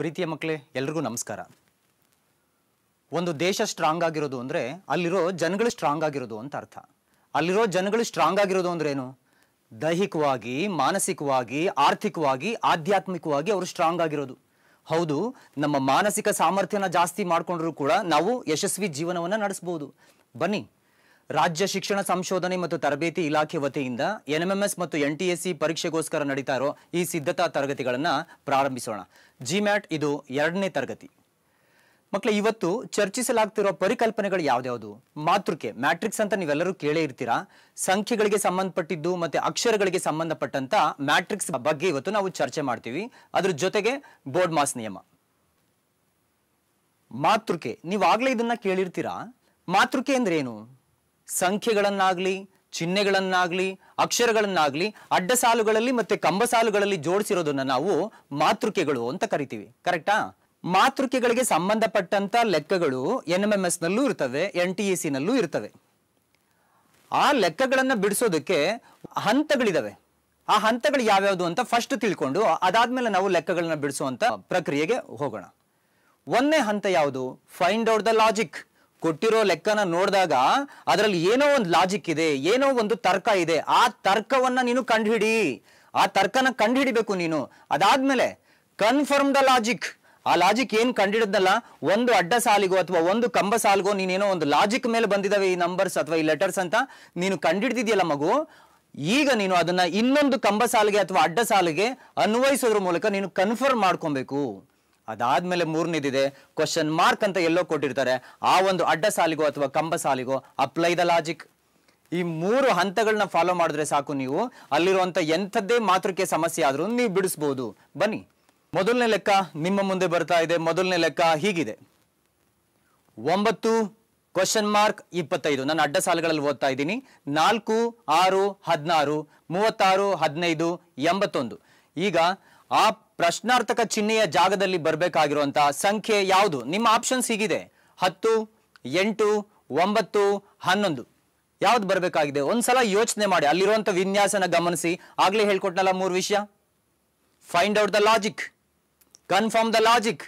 ಪ್ರೀತಿಯ ಮಕ್ಕಳೇ ಎಲ್ರಿಗೂ ನಮಸ್ಕಾರ ಒಂದು ದೇಶ ಸ್ಟ್ರಾಂಗ್ ಆಗಿರೋದು ಅಂದರೆ ಅಲ್ಲಿರೋ ಜನಗಳು ಸ್ಟ್ರಾಂಗ್ ಆಗಿರೋದು ಅಂತ ಅರ್ಥ ಅಲ್ಲಿರೋ ಜನಗಳು ಸ್ಟ್ರಾಂಗ್ ಆಗಿರೋದು ಅಂದ್ರೆ ಏನು ದೈಹಿಕವಾಗಿ ಮಾನಸಿಕವಾಗಿ ಆರ್ಥಿಕವಾಗಿ ಆಧ್ಯಾತ್ಮಿಕವಾಗಿ ಅವರು ಸ್ಟ್ರಾಂಗ್ ಆಗಿರೋದು ಹೌದು ನಮ್ಮ ಮಾನಸಿಕ ಸಾಮರ್ಥ್ಯನ ಜಾಸ್ತಿ ಮಾಡಿಕೊಂಡ್ರೂ ಕೂಡ ನಾವು ಯಶಸ್ವಿ ಜೀವನವನ್ನು ನಡೆಸ್ಬೋದು ಬನ್ನಿ ರಾಜ್ಯ ಶಿಕ್ಷಣ ಸಂಶೋಧನೆ ಮತ್ತು ತರಬೇತಿ ಇಲಾಖೆ ವತಿಯಿಂದ ಎನ್ಎಂಎಸ್ ಮತ್ತು ಎನ್ ಟಿ ಎಸ್ ಸಿ ಪರೀಕ್ಷೆಗೋಸ್ಕರ ನಡೀತಾ ಇರೋ ಈ ಸಿದ್ಧತಾ ತರಗತಿಗಳನ್ನು ಪ್ರಾರಂಭಿಸೋಣ ಮ್ಯಾಟ್ ಇದು ಎರಡನೇ ತರಗತಿ ಮಕ್ಕಳು ಇವತ್ತು ಚರ್ಚಿಸಲಾಗ್ತಿರೋ ಪರಿಕಲ್ಪನೆಗಳು ಯಾವ್ದ್ಯಾವುದು ಮಾತೃಕೆ ಮ್ಯಾಟ್ರಿಕ್ಸ್ ಅಂತ ನೀವೆಲ್ಲರೂ ಕೇಳೇ ಇರ್ತೀರಾ ಸಂಖ್ಯೆಗಳಿಗೆ ಸಂಬಂಧಪಟ್ಟಿದ್ದು ಮತ್ತೆ ಅಕ್ಷರಗಳಿಗೆ ಸಂಬಂಧಪಟ್ಟಂತ ಮ್ಯಾಟ್ರಿಕ್ಸ್ ಬಗ್ಗೆ ಇವತ್ತು ನಾವು ಚರ್ಚೆ ಮಾಡ್ತೀವಿ ಅದ್ರ ಜೊತೆಗೆ ಬೋರ್ಡ್ ಮಾಸ್ ನಿಯಮ ಮಾತೃಕೆ ನೀವಾಗಲೇ ಇದನ್ನ ಕೇಳಿರ್ತೀರಾ ಮಾತೃಕೆ ಅಂದ್ರೆ ಏನು ಸಂಖ್ಯೆಗಳನ್ನಾಗ್ಲಿ ಚಿಹ್ನೆಗಳನ್ನಾಗ್ಲಿ ಅಕ್ಷರಗಳನ್ನಾಗ್ಲಿ ಅಡ್ಡ ಸಾಲುಗಳಲ್ಲಿ ಮತ್ತೆ ಕಂಬ ಸಾಲುಗಳಲ್ಲಿ ಜೋಡಿಸಿರೋದನ್ನ ನಾವು ಮಾತೃಕೆಗಳು ಅಂತ ಕರಿತೀವಿ ಕರೆಕ್ಟಾ ಮಾತೃಕೆಗಳಿಗೆ ಸಂಬಂಧಪಟ್ಟಂತ ಲೆಕ್ಕಗಳು ಎನ್ ಎಂ ಎಂ ಎಸ್ ನಲ್ಲೂ ಇರ್ತವೆ ಎನ್ ಟಿ ಇ ಸಿ ನಲ್ಲೂ ಇರ್ತವೆ ಆ ಲೆಕ್ಕಗಳನ್ನ ಬಿಡಿಸೋದಕ್ಕೆ ಹಂತಗಳಿದಾವೆ ಆ ಹಂತಗಳು ಯಾವ್ಯಾವುದು ಅಂತ ಫಸ್ಟ್ ತಿಳ್ಕೊಂಡು ಅದಾದ್ಮೇಲೆ ನಾವು ಲೆಕ್ಕಗಳನ್ನ ಬಿಡಿಸುವಂತ ಪ್ರಕ್ರಿಯೆಗೆ ಹೋಗೋಣ ಒಂದನೇ ಹಂತ ಯಾವುದು ಫೈಂಡ್ ಔಟ್ ದ ಲಾಜಿಕ್ ಕೊಟ್ಟಿರೋ ಲೆಕ್ಕನ ನೋಡಿದಾಗ ಅದರಲ್ಲಿ ಏನೋ ಒಂದು ಲಾಜಿಕ್ ಇದೆ ಏನೋ ಒಂದು ತರ್ಕ ಇದೆ ಆ ತರ್ಕವನ್ನ ನೀನು ಕಂಡುಹಿಡಿ ಆ ತರ್ಕನ ಕಂಡುಹಿಡಿಬೇಕು ನೀನು ಅದಾದ್ಮೇಲೆ ಕನ್ಫರ್ಮ್ ದ ಲಾಜಿಕ್ ಆ ಲಾಜಿಕ್ ಏನ್ ಕಂಡಿಡಿದ್ನಲ್ಲ ಒಂದು ಅಡ್ಡ ಸಾಲಿಗೋ ಅಥವಾ ಒಂದು ಕಂಬ ಸಾಲಿಗೋ ನೀನೇನೋ ಒಂದು ಲಾಜಿಕ್ ಮೇಲೆ ಬಂದಿದಾವೆ ಈ ನಂಬರ್ಸ್ ಅಥವಾ ಈ ಲೆಟರ್ಸ್ ಅಂತ ನೀನು ಕಂಡಿಡ್ದಿದ್ಯಲ್ಲ ಮಗು ಈಗ ನೀನು ಅದನ್ನ ಇನ್ನೊಂದು ಕಂಬ ಸಾಲಿಗೆ ಅಥವಾ ಅಡ್ಡ ಸಾಲಿಗೆ ಅನ್ವಯಿಸೋದ್ರ ಮೂಲಕ ನೀನು ಕನ್ಫರ್ಮ್ ಮಾಡ್ಕೊಬೇಕು ಅದಾದ್ಮೇಲೆ ಮೂರನೇದಿದೆ ಕ್ವಶನ್ ಮಾರ್ಕ್ ಅಂತ ಎಲ್ಲೋ ಕೊಟ್ಟಿರ್ತಾರೆ ಆ ಒಂದು ಅಡ್ಡ ಸಾಲಿಗೋ ಅಥವಾ ಕಂಬ ಸಾಲಿಗೋ ಅಪ್ಲೈ ದ ಲಾಜಿಕ್ ಈ ಮೂರು ಹಂತಗಳನ್ನ ಫಾಲೋ ಮಾಡಿದ್ರೆ ಸಾಕು ನೀವು ಅಲ್ಲಿರುವಂತ ಎಂಥದ್ದೇ ಮಾತೃಕೆ ಸಮಸ್ಯೆ ಆದ್ರೂ ನೀವು ಬಿಡಿಸ್ಬೋದು ಬನ್ನಿ ಮೊದಲನೇ ಲೆಕ್ಕ ನಿಮ್ಮ ಮುಂದೆ ಬರ್ತಾ ಇದೆ ಮೊದಲನೇ ಲೆಕ್ಕ ಹೀಗಿದೆ ಒಂಬತ್ತು ಕ್ವಶನ್ ಮಾರ್ಕ್ ಇಪ್ಪತ್ತೈದು ನಾನು ಅಡ್ಡ ಸಾಲುಗಳಲ್ಲಿ ಓದ್ತಾ ಇದ್ದೀನಿ ನಾಲ್ಕು ಆರು ಹದಿನಾರು ಮೂವತ್ತಾರು ಹದಿನೈದು ಎಂಬತ್ತೊಂದು ಈಗ ಆ ಪ್ರಶ್ನಾರ್ಥಕ ಚಿಹ್ನೆಯ ಜಾಗದಲ್ಲಿ ಬರಬೇಕಾಗಿರುವಂತಹ ಸಂಖ್ಯೆ ಯಾವುದು ನಿಮ್ಮ ಆಪ್ಷನ್ಸ್ ಹೀಗಿದೆ ಹತ್ತು ಎಂಟು ಒಂಬತ್ತು ಹನ್ನೊಂದು ಯಾವ್ದು ಬರಬೇಕಾಗಿದೆ ಒಂದ್ಸಲ ಯೋಚನೆ ಮಾಡಿ ಅಲ್ಲಿರುವಂತ ವಿನ್ಯಾಸನ ಗಮನಿಸಿ ಆಗ್ಲೇ ಹೇಳ್ಕೊಟ್ನಲ್ಲ ಮೂರು ವಿಷಯ find out the logic confirm the logic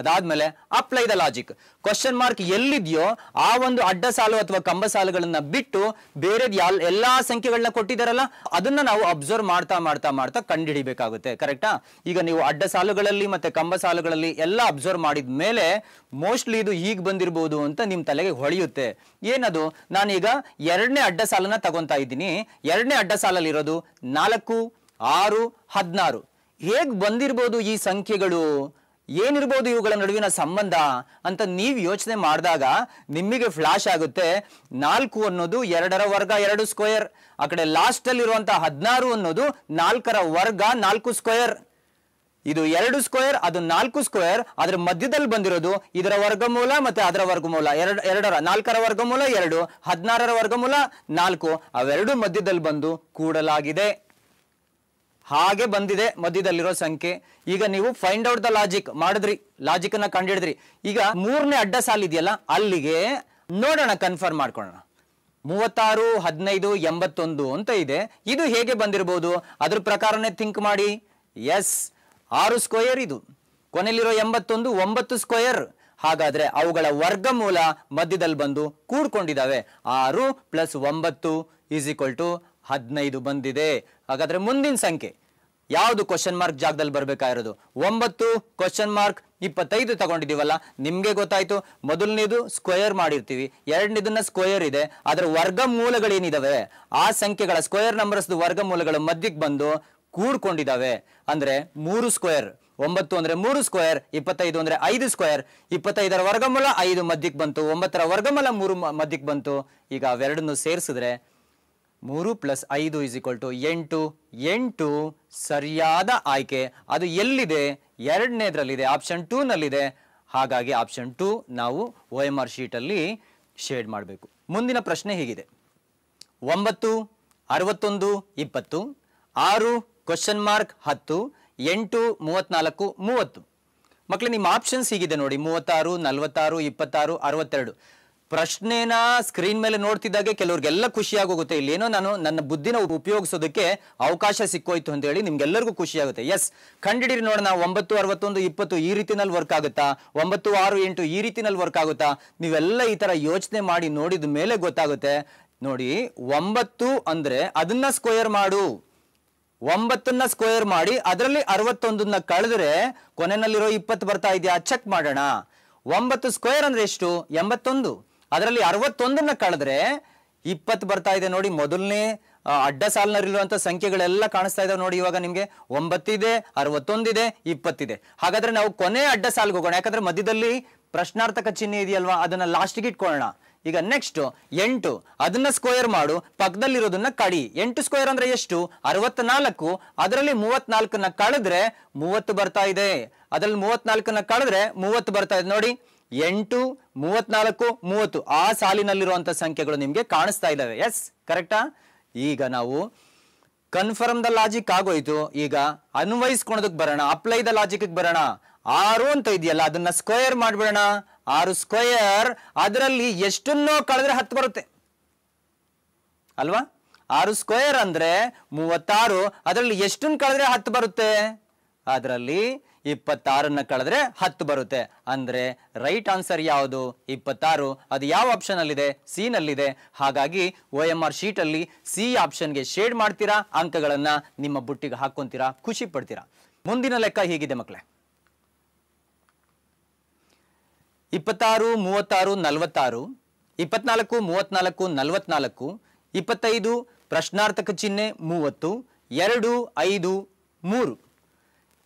ಅದಾದ್ಮೇಲೆ apply the logic question mark ಎಲ್ಲಿದೆಯೋ ಆ ಒಂದು ಅಡ್ಡ ಸಾಲು ಅಥವಾ ಕಂಬ ಸಾಲುಗಳನ್ನ ಬಿಟ್ಟು ಬೇರೆ ಎಲ್ಲಾ ಸಂಖ್ಯೆಗಳನ್ನ ಕೊಟ್ಟಿದ್ದಾರಲ್ಲ ಅದನ್ನ ನಾವು ಅಬ್ಸರ್ವ್ ಮಾಡ್ತಾ ಮಾಡ್ತಾ ಮಾಡ್ತಾ ಕಂಡುಹಿಡಿಬೇಕಾಗುತ್ತೆ ಕರೆಕ್ಟಾ ಈಗ ನೀವು ಅಡ್ಡ ಸಾಲುಗಳಲ್ಲಿ ಮತ್ತೆ ಕಂಬ ಸಾಲುಗಳಲ್ಲಿ ಎಲ್ಲ ಅಬ್ಸರ್ವ್ ಮಾಡಿದ ಮೇಲೆ ಮೋಸ್ಟ್ಲಿ ಇದು ಈಗ ಬಂದಿರಬಹುದು ಅಂತ ನಿಮ್ ತಲೆಗೆ ಹೊಳೆಯುತ್ತೆ ಏನದು ನಾನೀಗ ಎರಡನೇ ಅಡ್ಡ ಸಾಲನ್ನ ತಗೊಂತಾ ಇದ್ದೀನಿ ಎರಡನೇ ಅಡ್ಡ ಸಾಲಲ್ಲಿ ಇರೋದು ನಾಲ್ಕು ಆರು ಹದಿನಾರು ಹೇಗ್ ಬಂದಿರಬಹುದು ಈ ಸಂಖ್ಯೆಗಳು ಏನಿರ್ಬೋದು ಇವುಗಳ ನಡುವಿನ ಸಂಬಂಧ ಅಂತ ನೀವು ಯೋಚನೆ ಮಾಡಿದಾಗ ನಿಮಗೆ ಫ್ಲಾಶ್ ಆಗುತ್ತೆ ನಾಲ್ಕು ಅನ್ನೋದು ಎರಡರ ವರ್ಗ ಎರಡು ಸ್ಕ್ವೇರ್ ಆ ಕಡೆ ಅಲ್ಲಿರುವಂತಹ ಹದಿನಾರು ಅನ್ನೋದು ನಾಲ್ಕರ ವರ್ಗ ನಾಲ್ಕು ಸ್ಕ್ವಯರ್ ಇದು ಎರಡು ಸ್ಕ್ವೇರ್ ಅದು ನಾಲ್ಕು ಸ್ಕ್ವೇರ್ ಅದರ ಮಧ್ಯದಲ್ಲಿ ಬಂದಿರೋದು ಇದರ ವರ್ಗಮೂಲ ಮತ್ತೆ ಅದರ ವರ್ಗಮೂಲ ಎರಡು ಎರಡರ ನಾಲ್ಕರ ವರ್ಗಮೂಲ ಎರಡು ಹದಿನಾರರ ವರ್ಗಮೂಲ ನಾಲ್ಕು ಅವೆರಡು ಮಧ್ಯದಲ್ಲಿ ಬಂದು ಕೂಡಲಾಗಿದೆ ಹಾಗೆ ಬಂದಿದೆ ಮಧ್ಯದಲ್ಲಿರೋ ಸಂಖ್ಯೆ ಈಗ ನೀವು ಫೈಂಡ್ ಔಟ್ ದ ಲಾಜಿಕ್ ಮಾಡಿದ್ರಿ ಲಾಜಿಕ್ ಅನ್ನ ಕಂಡಿಡಿದ್ರಿ ಈಗ ಮೂರನೇ ಅಡ್ಡ ಸಾಲ ಇದೆಯಲ್ಲ ಅಲ್ಲಿಗೆ ನೋಡೋಣ ಕನ್ಫರ್ಮ್ ಮಾಡ್ಕೊಳ್ಳೋಣ ಮೂವತ್ತಾರು ಹದಿನೈದು ಎಂಬತ್ತೊಂದು ಅಂತ ಇದೆ ಇದು ಹೇಗೆ ಬಂದಿರಬಹುದು ಅದ್ರ ಪ್ರಕಾರನೇ ಥಿಂಕ್ ಮಾಡಿ ಎಸ್ ಆರು ಸ್ಕ್ವಯರ್ ಇದು ಕೊನೆಯಲ್ಲಿರೋ ಎಂಬತ್ತೊಂದು ಒಂಬತ್ತು ಸ್ಕ್ವಯರ್ ಹಾಗಾದ್ರೆ ಅವುಗಳ ವರ್ಗಮೂಲ ಮಧ್ಯದಲ್ಲಿ ಬಂದು ಕೂಡ್ಕೊಂಡಿದ್ದಾವೆ ಆರು ಪ್ಲಸ್ ಒಂಬತ್ತು ಈಸ್ ಈಕ್ವಲ್ ಟು ಹದಿನೈದು ಬಂದಿದೆ ಹಾಗಾದ್ರೆ ಮುಂದಿನ ಸಂಖ್ಯೆ ಯಾವುದು ಕ್ವಶನ್ ಮಾರ್ಕ್ ಜಾಗದಲ್ಲಿ ಬರಬೇಕಾಗಿರೋದು ಒಂಬತ್ತು ಕ್ವಶನ್ ಮಾರ್ಕ್ ಇಪ್ಪತ್ತೈದು ತಗೊಂಡಿದ್ದೀವಲ್ಲ ನಿಮಗೆ ಗೊತ್ತಾಯ್ತು ಮೊದಲನೇದು ಸ್ಕ್ವಯರ್ ಮಾಡಿರ್ತೀವಿ ಎರಡನೇದನ್ನ ಸ್ಕ್ವಯರ್ ಇದೆ ಅದರ ವರ್ಗ ಮೂಲಗಳೇನಿದಾವೆ ಆ ಸಂಖ್ಯೆಗಳ ಸ್ಕ್ವಯರ್ ನಂಬರ್ಸ್ ವರ್ಗ ಮೂಲಗಳ ಮಧ್ಯಕ್ಕೆ ಬಂದು ಕೂಡ್ಕೊಂಡಿದ್ದಾವೆ ಅಂದ್ರೆ ಮೂರು ಸ್ಕ್ವೇರ್ ಒಂಬತ್ತು ಅಂದ್ರೆ ಮೂರು ಸ್ಕ್ವಯರ್ ಇಪ್ಪತ್ತೈದು ಅಂದ್ರೆ ಐದು ಸ್ಕ್ವಯರ್ ಇಪ್ಪತ್ತೈದರ ವರ್ಗಮೂಲ ಐದು ಮಧ್ಯಕ್ಕೆ ಬಂತು ಒಂಬತ್ತರ ವರ್ಗಮೂಲ ಮೂರು ಮಧ್ಯಕ್ಕೆ ಬಂತು ಈಗ ಅವೆರಡನ್ನು ಸೇರಿಸಿದ್ರೆ ಮೂರು ಪ್ಲಸ್ ಐದು ಇಸ್ ಈಕ್ವಲ್ ಟು ಎಂಟು ಎಂಟು ಸರಿಯಾದ ಆಯ್ಕೆ ಅದು ಎಲ್ಲಿದೆ ಎರಡನೇದ್ರಲ್ಲಿದೆ ಆಪ್ಷನ್ ಟೂನಲ್ಲಿದೆ ಹಾಗಾಗಿ ಆಪ್ಷನ್ ಟೂ ನಾವು ಒ ಎಂ ಆರ್ ಶೀಟಲ್ಲಿ ಶೇಡ್ ಮಾಡಬೇಕು ಮುಂದಿನ ಪ್ರಶ್ನೆ ಹೀಗಿದೆ ಒಂಬತ್ತು ಅರವತ್ತೊಂದು ಇಪ್ಪತ್ತು ಆರು ಕ್ವಶನ್ ಮಾರ್ಕ್ ಹತ್ತು ಎಂಟು ಮೂವತ್ನಾಲ್ಕು ಮೂವತ್ತು ಮಕ್ಕಳು ನಿಮ್ಮ ಆಪ್ಷನ್ಸ್ ಹೀಗಿದೆ ನೋಡಿ ಮೂವತ್ತಾರು ನಲವತ್ತಾರು ಇಪ್ಪತ್ತಾರು ಅರವತ್ತೆರಡು ಪ್ರಶ್ನೆನ ಸ್ಕ್ರೀನ್ ಮೇಲೆ ನೋಡ್ತಿದ್ದಾಗೆ ಕೆಲವ್ರಿಗೆಲ್ಲ ಖುಷಿಯಾಗೋಗುತ್ತೆ ಇಲ್ಲಿ ಏನೋ ನಾನು ನನ್ನ ಬುದ್ಧಿನ ಉಪಯೋಗಿಸೋದಕ್ಕೆ ಅವಕಾಶ ಸಿಕ್ಕೋಯ್ತು ಅಂತ ಹೇಳಿ ನಿಮ್ಗೆಲ್ಲರಿಗೂ ಖುಷಿಯಾಗುತ್ತೆ ಎಸ್ ಖಂಡಿಡೀರಿ ನೋಡೋಣ ಒಂಬತ್ತು ಅರವತ್ತೊಂದು ಇಪ್ಪತ್ತು ಈ ರೀತಿನಲ್ಲಿ ವರ್ಕ್ ಆಗುತ್ತಾ ಒಂಬತ್ತು ಆರು ಎಂಟು ಈ ರೀತಿನಲ್ಲಿ ವರ್ಕ್ ಆಗುತ್ತಾ ನೀವೆಲ್ಲ ಈ ತರ ಯೋಚನೆ ಮಾಡಿ ನೋಡಿದ ಮೇಲೆ ಗೊತ್ತಾಗುತ್ತೆ ನೋಡಿ ಒಂಬತ್ತು ಅಂದ್ರೆ ಅದನ್ನ ಸ್ಕ್ವಯರ್ ಮಾಡು ಒಂಬತ್ತನ್ನ ಸ್ಕ್ವಯರ್ ಮಾಡಿ ಅದರಲ್ಲಿ ಅರವತ್ತೊಂದನ್ನ ಕಳೆದ್ರೆ ಕೊನೆಯಲ್ಲಿರೋ ಇಪ್ಪತ್ತು ಬರ್ತಾ ಇದೆಯಾ ಚೆಕ್ ಮಾಡೋಣ ಒಂಬತ್ತು ಸ್ಕ್ವಯರ್ ಅಂದ್ರೆ ಎಷ್ಟು ಎಂಬತ್ತೊಂದು ಅದರಲ್ಲಿ ಅರವತ್ತೊಂದನ್ನ ಕಳೆದ್ರೆ ಇಪ್ಪತ್ತು ಬರ್ತಾ ಇದೆ ನೋಡಿ ಮೊದಲನೇ ಅಡ್ಡ ಸಾಲಿನಲ್ಲಿರುವಂಥ ಸಂಖ್ಯೆಗಳೆಲ್ಲ ಕಾಣಿಸ್ತಾ ಇದಾವೆ ನೋಡಿ ಇವಾಗ ನಿಮಗೆ ಒಂಬತ್ತಿದೆ ಅರವತ್ತೊಂದಿದೆ ಇಪ್ಪತ್ತಿದೆ ಹಾಗಾದ್ರೆ ನಾವು ಕೊನೆ ಅಡ್ಡ ಸಾಲಿಗೆ ಹೋಗೋಣ ಯಾಕಂದ್ರೆ ಮಧ್ಯದಲ್ಲಿ ಪ್ರಶ್ನಾರ್ಥಕ ಚಿಹ್ನೆ ಇದೆಯಲ್ವಾ ಅದನ್ನ ಲಾಸ್ಟ್ಗೆ ಇಟ್ಕೊಳ್ಳೋಣ ಈಗ ನೆಕ್ಸ್ಟ್ ಎಂಟು ಅದನ್ನ ಸ್ಕ್ವೇರ್ ಮಾಡು ಪಕ್ಕದಲ್ಲಿರೋದನ್ನ ಕಡಿ ಎಂಟು ಸ್ಕ್ವೇರ್ ಅಂದ್ರೆ ಎಷ್ಟು ಅರವತ್ನಾಲ್ಕು ಅದರಲ್ಲಿ ಮೂವತ್ನಾಲ್ಕನ್ನ ಕಳೆದ್ರೆ ಮೂವತ್ತು ಬರ್ತಾ ಇದೆ ಅದರಲ್ಲಿ ಮೂವತ್ನಾಲ್ಕನ್ನ ಕಳೆದ್ರೆ ಮೂವತ್ತು ಬರ್ತಾ ಇದೆ ನೋಡಿ ಎಂಟು ಮೂವತ್ನಾಲ್ಕು ಮೂವತ್ತು ಆ ಸಾಲಿನಲ್ಲಿರುವಂಥ ಸಂಖ್ಯೆಗಳು ನಿಮಗೆ ಕಾಣಿಸ್ತಾ ಇದ್ದಾವೆ ಎಸ್ ಕರೆಕ್ಟಾ ಈಗ ನಾವು ಕನ್ಫರ್ಮ್ ದ ಲಾಜಿಕ್ ಆಗೋಯ್ತು ಈಗ ಅನ್ವಯಿಸ್ಕೊಳೋದಕ್ಕೆ ಬರೋಣ ಅಪ್ಲೈ ದ ಲಾಜಿಕ್ಗೆ ಬರೋಣ ಆರು ಅಂತ ಇದೆಯಲ್ಲ ಅದನ್ನ ಸ್ಕ್ವಯರ್ ಮಾಡ್ಬಿಡೋಣ ಆರು ಸ್ಕ್ವಯರ್ ಅದರಲ್ಲಿ ಎಷ್ಟನ್ನೋ ಕಳೆದ್ರೆ ಹತ್ತು ಬರುತ್ತೆ ಅಲ್ವಾ ಆರು ಸ್ಕ್ವಯರ್ ಅಂದ್ರೆ ಮೂವತ್ತಾರು ಅದರಲ್ಲಿ ಎಷ್ಟನ್ನು ಕಳೆದ್ರೆ ಹತ್ತು ಬರುತ್ತೆ ಅದರಲ್ಲಿ ಇಪ್ಪತ್ತಾರನ್ನ ಕಳೆದ್ರೆ ಹತ್ತು ಬರುತ್ತೆ ಅಂದ್ರೆ ರೈಟ್ ಆನ್ಸರ್ ಯಾವುದು ಇಪ್ಪತ್ತಾರು ಅದು ಯಾವ ಆಪ್ಷನ್ ಅಲ್ಲಿದೆ ಸಿ ನಲ್ಲಿದೆ ಹಾಗಾಗಿ ಒ ಎಂ ಆರ್ ಶೀಟ್ ಅಲ್ಲಿ ಸಿ ಆಪ್ಷನ್ಗೆ ಶೇಡ್ ಮಾಡ್ತೀರಾ ಅಂಕಗಳನ್ನ ನಿಮ್ಮ ಬುಟ್ಟಿಗೆ ಹಾಕೊಂತೀರಾ ಖುಷಿ ಪಡ್ತೀರಾ ಮುಂದಿನ ಲೆಕ್ಕ ಹೀಗಿದೆ ಮಕ್ಕಳೇ ಇಪ್ಪತ್ತಾರು ಮೂವತ್ತಾರು ನಲವತ್ತಾರು ಇಪ್ಪತ್ನಾಲ್ಕು ಮೂವತ್ನಾಲ್ಕು ನಲವತ್ನಾಲ್ಕು ಇಪ್ಪತ್ತೈದು ಪ್ರಶ್ನಾರ್ಥಕ ಚಿಹ್ನೆ ಮೂವತ್ತು ಎರಡು ಐದು ಮೂರು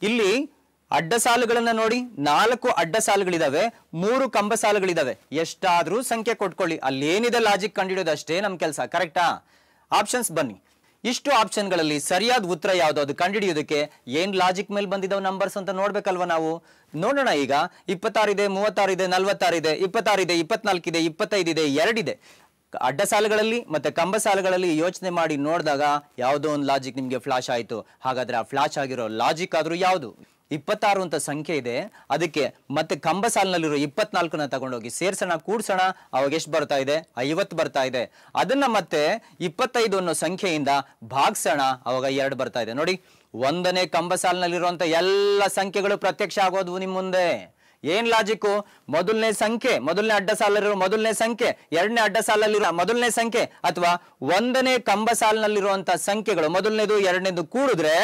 ಇಲ್ಲಿ ಅಡ್ಡ ಸಾಲುಗಳನ್ನ ನೋಡಿ ನಾಲ್ಕು ಅಡ್ಡ ಸಾಲುಗಳಿದಾವೆ ಮೂರು ಕಂಬ ಸಾಲುಗಳಿದಾವೆ ಎಷ್ಟಾದ್ರೂ ಸಂಖ್ಯೆ ಕೊಟ್ಕೊಳ್ಳಿ ಏನಿದೆ ಲಾಜಿಕ್ ಅಷ್ಟೇ ನಮ್ ಕೆಲಸ ಕರೆಕ್ಟಾ ಆಪ್ಷನ್ಸ್ ಬನ್ನಿ ಇಷ್ಟು ಆಪ್ಷನ್ಗಳಲ್ಲಿ ಸರಿಯಾದ ಉತ್ತರ ಯಾವುದು ಅದು ಕಂಡುಹಿಡಿಯೋದಕ್ಕೆ ಏನ್ ಲಾಜಿಕ್ ಮೇಲೆ ಬಂದಿದ್ದಾವೆ ನಂಬರ್ಸ್ ಅಂತ ನೋಡ್ಬೇಕಲ್ವಾ ನಾವು ನೋಡೋಣ ಈಗ ಇಪ್ಪತ್ತಾರಿದೆ ಮೂವತ್ತಾರಿದೆ ನಲ್ವತ್ತಾರಿದೆ ಇಪ್ಪತ್ತಾರಿದೆ ಇಪ್ಪತ್ನಾಲ್ಕಿದೆ ಇಪ್ಪತ್ತೈದಿದೆ ಎರಡಿದೆ ಅಡ್ಡ ಸಾಲುಗಳಲ್ಲಿ ಮತ್ತೆ ಕಂಬ ಸಾಲುಗಳಲ್ಲಿ ಯೋಚನೆ ಮಾಡಿ ನೋಡಿದಾಗ ಯಾವುದೋ ಒಂದು ಲಾಜಿಕ್ ನಿಮಗೆ ಫ್ಲಾಶ್ ಆಯಿತು ಹಾಗಾದ್ರೆ ಆ ಫ್ಲಾಶ್ ಆಗಿರೋ ಲಾಜಿಕ್ ಆದ್ರೂ ಯಾವುದು ಇಪ್ಪತ್ತಾರು ಅಂತ ಸಂಖ್ಯೆ ಇದೆ ಅದಕ್ಕೆ ಮತ್ತೆ ಕಂಬ ಸಾಲಿನಲ್ಲಿರೋ ಇಪ್ಪತ್ನಾಲ್ಕನ್ನ ತಗೊಂಡೋಗಿ ಸೇರ್ಸೋಣ ಕೂಡ್ಸೋಣ ಅವಾಗ ಎಷ್ಟು ಬರ್ತಾ ಇದೆ ಐವತ್ತು ಬರ್ತಾ ಇದೆ ಅದನ್ನ ಮತ್ತೆ ಇಪ್ಪತ್ತೈದು ಅನ್ನೋ ಸಂಖ್ಯೆಯಿಂದ ಭಾಗಿಸೋಣ ಅವಾಗ ಎರಡು ಬರ್ತಾ ಇದೆ ನೋಡಿ ಒಂದನೇ ಕಂಬ ಸಾಲಿನಲ್ಲಿರುವಂತ ಎಲ್ಲ ಸಂಖ್ಯೆಗಳು ಪ್ರತ್ಯಕ್ಷ ಆಗೋದು ನಿಮ್ಮ ಮುಂದೆ ಏನ್ ಲಾಜಿಕ್ಕು ಮೊದಲನೇ ಸಂಖ್ಯೆ ಮೊದಲನೇ ಅಡ್ಡ ಸಾಲಲ್ಲಿರೋ ಮೊದಲನೇ ಸಂಖ್ಯೆ ಎರಡನೇ ಅಡ್ಡ ಸಾಲಲ್ಲಿರೋ ಮೊದಲನೇ ಸಂಖ್ಯೆ ಅಥವಾ ಒಂದನೇ ಕಂಬ ಸಾಲಿನಲ್ಲಿರುವಂತಹ ಸಂಖ್ಯೆಗಳು ಮೊದಲನೇದು ಎರಡನೇದು ಕೂಡಿದ್ರೆ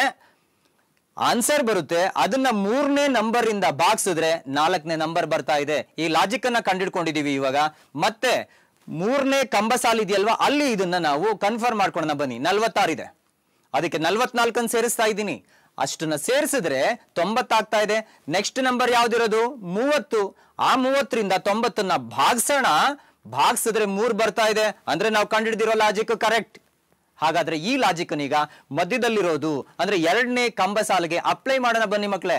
ಆನ್ಸರ್ ಬರುತ್ತೆ ಅದನ್ನ ಮೂರನೇ ನಂಬರ್ ಇಂದ ಬಾಕ್ಸಿದ್ರೆ ನಾಲ್ಕನೇ ನಂಬರ್ ಬರ್ತಾ ಇದೆ ಈ ಲಾಜಿಕ್ ಅನ್ನ ಕಂಡಿಡ್ಕೊಂಡಿದೀವಿ ಇವಾಗ ಮತ್ತೆ ಮೂರನೇ ಸಾಲ್ ಇದೆಯಲ್ವಾ ಅಲ್ಲಿ ಇದನ್ನ ನಾವು ಕನ್ಫರ್ಮ್ ಮಾಡ್ಕೊಳ್ಳೋಣ ಬನ್ನಿ ನಲ್ವತ್ತಾರಿದೆ ಅದಕ್ಕೆ ನಲ್ವತ್ನಾಲ್ಕನ್ನು ಸೇರಿಸ್ತಾ ಇದ್ದೀನಿ ಅಷ್ಟನ್ನ ಸೇರಿಸಿದ್ರೆ ತೊಂಬತ್ತಾಗ್ತಾ ಇದೆ ನೆಕ್ಸ್ಟ್ ನಂಬರ್ ಯಾವ್ದಿರೋದು ಮೂವತ್ತು ಆ ಮೂವತ್ತರಿಂದ ತೊಂಬತ್ತನ್ನ ಭಾಗ್ಸೋಣ ಭಾಗ್ಸಿದ್ರೆ ಮೂರ್ ಬರ್ತಾ ಇದೆ ಅಂದ್ರೆ ನಾವು ಕಂಡಿಡ್ದಿರೋ ಲಾಜಿಕ್ ಕರೆಕ್ಟ್ ಹಾಗಾದ್ರೆ ಈ ಲಾಜಿಕ್ನೀಗ ಮಧ್ಯದಲ್ಲಿರೋದು ಅಂದ್ರೆ ಎರಡನೇ ಕಂಬ ಸಾಲಿಗೆ ಅಪ್ಲೈ ಮಾಡೋಣ ಬನ್ನಿ ಮಕ್ಕಳೇ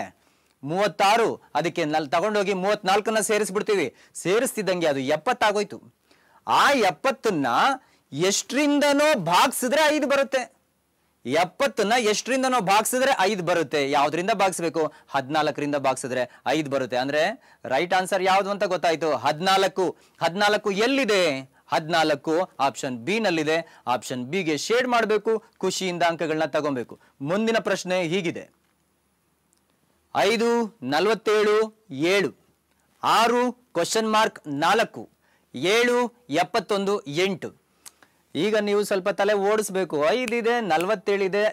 ಮೂವತ್ತಾರು ಅದಕ್ಕೆ ನಲ್ ತಗೊಂಡೋಗಿ ಮೂವತ್ನಾಲ್ಕನ್ನ ಸೇರಿಸ್ಬಿಡ್ತೀವಿ ಸೇರಿಸ್ತಿದ್ದಂಗೆ ಅದು ಎಪ್ಪತ್ತಾಗೋಯ್ತು ಆ ಎಪ್ಪತ್ತನ್ನ ಎಷ್ಟರಿಂದನೋ ಭಾಗಿಸಿದ್ರೆ ಐದು ಬರುತ್ತೆ ಎಪ್ಪತ್ತನ್ನ ಎಷ್ಟರಿಂದನೋ ಭಾಗಿಸಿದ್ರೆ ಐದು ಬರುತ್ತೆ ಯಾವ್ದ್ರಿಂದ ಭಾಗಿಸ್ಬೇಕು ಹದಿನಾಲ್ಕರಿಂದ ಭಾಗಿಸಿದ್ರೆ ಐದು ಬರುತ್ತೆ ಅಂದ್ರೆ ರೈಟ್ ಆನ್ಸರ್ ಯಾವುದು ಅಂತ ಗೊತ್ತಾಯ್ತು ಹದಿನಾಲ್ಕು ಹದಿನಾಲ್ಕು ಎಲ್ಲಿದೆ ಹದಿನಾಲ್ಕು ಆಪ್ಷನ್ ಬಿ ನಲ್ಲಿದೆ ಆಪ್ಷನ್ ಬಿ ಗೆ ಶೇಡ್ ಮಾಡಬೇಕು ಖುಷಿಯಿಂದ ಅಂಕಗಳನ್ನ ತಗೊಬೇಕು ಮುಂದಿನ ಪ್ರಶ್ನೆ ಹೀಗಿದೆ ಐದು ನಲವತ್ತೇಳು ಏಳು ಆರು ಕ್ವಶನ್ ಮಾರ್ಕ್ ನಾಲ್ಕು ಏಳು ಎಪ್ಪತ್ತೊಂದು ಎಂಟು ಈಗ ನೀವು ಸ್ವಲ್ಪ ತಲೆ ಓಡಿಸ್ಬೇಕು ಐದಿದೆ ನಲವತ್ತೇಳಿದೆ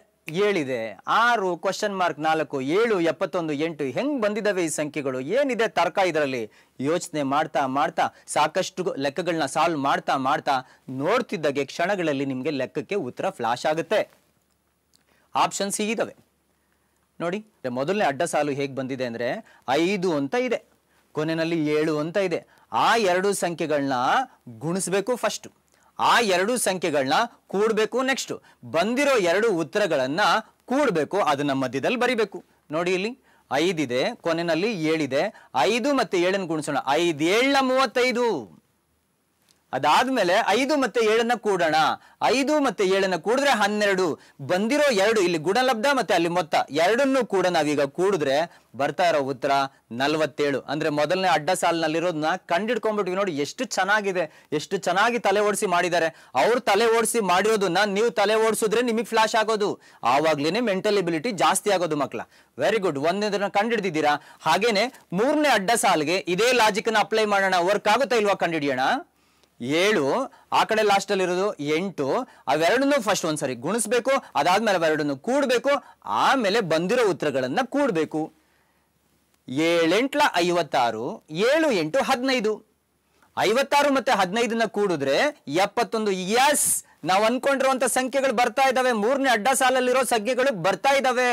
ಏಳಿದೆ ಆರು ಕ್ವಶನ್ ಮಾರ್ಕ್ ನಾಲ್ಕು ಏಳು ಎಪ್ಪತ್ತೊಂದು ಎಂಟು ಹೆಂಗ್ ಬಂದಿದ್ದಾವೆ ಈ ಸಂಖ್ಯೆಗಳು ಏನಿದೆ ತರ್ಕ ಇದರಲ್ಲಿ ಯೋಚನೆ ಮಾಡ್ತಾ ಮಾಡ್ತಾ ಸಾಕಷ್ಟು ಲೆಕ್ಕಗಳನ್ನ ಸಾಲ್ವ್ ಮಾಡ್ತಾ ಮಾಡ್ತಾ ನೋಡ್ತಿದ್ದಾಗೆ ಕ್ಷಣಗಳಲ್ಲಿ ನಿಮಗೆ ಲೆಕ್ಕಕ್ಕೆ ಉತ್ತರ ಫ್ಲಾಶ್ ಆಗುತ್ತೆ ಆಪ್ಷನ್ಸ್ ಹೀಗಿದ್ದಾವೆ ನೋಡಿ ಮೊದಲನೇ ಅಡ್ಡ ಸಾಲು ಹೇಗೆ ಬಂದಿದೆ ಅಂದರೆ ಐದು ಅಂತ ಇದೆ ಕೊನೆಯಲ್ಲಿ ಏಳು ಅಂತ ಇದೆ ಆ ಎರಡು ಸಂಖ್ಯೆಗಳನ್ನ ಗುಣಿಸ್ಬೇಕು ಫಸ್ಟು ಆ ಎರಡು ಸಂಖ್ಯೆಗಳನ್ನ ಕೂಡಬೇಕು ನೆಕ್ಸ್ಟ್ ಬಂದಿರೋ ಎರಡು ಉತ್ತರಗಳನ್ನ ಕೂಡಬೇಕು ಅದನ್ನ ಮಧ್ಯದಲ್ಲಿ ಬರಿಬೇಕು ನೋಡಿ ಇಲ್ಲಿ ಐದಿದೆ ಕೊನೆಯಲ್ಲಿ ಏಳಿದೆ ಐದು ಮತ್ತೆ ಏಳನ್ನು ಗುಣಿಸೋಣ ಐದು ಮೂವತ್ತೈದು ಅದಾದ್ಮೇಲೆ ಐದು ಮತ್ತೆ ಏಳನ್ನ ಕೂಡೋಣ ಐದು ಮತ್ತೆ ಏಳನ್ನ ಕೂಡಿದ್ರೆ ಹನ್ನೆರಡು ಬಂದಿರೋ ಎರಡು ಇಲ್ಲಿ ಗುಣಲಬ್ಧ ಮತ್ತೆ ಅಲ್ಲಿ ಮೊತ್ತ ಎರಡನ್ನು ಕೂಡ ನಾವೀಗ ಕೂಡಿದ್ರೆ ಬರ್ತಾ ಇರೋ ಉತ್ತರ ನಲ್ವತ್ತೇಳು ಅಂದ್ರೆ ಮೊದಲನೇ ಅಡ್ಡ ಸಾಲಿನಲ್ಲಿರೋದನ್ನ ಕಂಡಿಡ್ಕೊಂಡ್ಬಿಟ್ವಿ ನೋಡಿ ಎಷ್ಟು ಚೆನ್ನಾಗಿದೆ ಎಷ್ಟು ಚೆನ್ನಾಗಿ ತಲೆ ಓಡಿಸಿ ಮಾಡಿದ್ದಾರೆ ಅವ್ರು ತಲೆ ಓಡಿಸಿ ಮಾಡಿರೋದನ್ನ ನೀವು ತಲೆ ಓಡಿಸಿದ್ರೆ ನಿಮಗೆ ಫ್ಲಾಶ್ ಆಗೋದು ಆವಾಗ್ಲೇನೆ ಮೆಂಟಲ್ ಎಬಿಲಿಟಿ ಜಾಸ್ತಿ ಆಗೋದು ಮಕ್ಕಳ ವೆರಿ ಗುಡ್ ಒಂದೇದನ್ನ ಕಂಡಿಡ್ದಿದ್ದೀರಾ ಹಾಗೇನೆ ಮೂರನೇ ಅಡ್ಡ ಸಾಲಿಗೆ ಇದೇ ಲಾಜಿಕ್ ಅಪ್ಲೈ ಮಾಡೋಣ ವರ್ಕ್ ಆಗುತ್ತಾ ಇಲ್ವಾ ಕಂಡಿಡಿಯೋಣ ಏಳು ಆ ಕಡೆ ಲಾಸ್ಟಲ್ಲಿ ಇರೋದು ಎಂಟು ಅವೆರಡನ್ನೂ ಫಸ್ಟ್ ಒಂದ್ಸರಿ ಗುಣಿಸ್ಬೇಕು ಅದಾದ್ಮೇಲೆ ಅವೆರಡನ್ನು ಕೂಡಬೇಕು ಆಮೇಲೆ ಬಂದಿರೋ ಉತ್ತರಗಳನ್ನ ಕೂಡಬೇಕು ಏಳೆಂಟ್ಲ ಐವತ್ತಾರು ಏಳು ಎಂಟು ಹದಿನೈದು ಐವತ್ತಾರು ಮತ್ತೆ ಹದಿನೈದನ್ನ ಕೂಡಿದ್ರೆ ಎಪ್ಪತ್ತೊಂದು ಎಸ್ ನಾವು ಅನ್ಕೊಂಡಿರುವಂತ ಸಂಖ್ಯೆಗಳು ಬರ್ತಾ ಇದಾವೆ ಮೂರನೇ ಅಡ್ಡ ಸಾಲಲ್ಲಿರೋ ಸಂಖ್ಯೆಗಳು ಬರ್ತಾ ಇದಾವೆ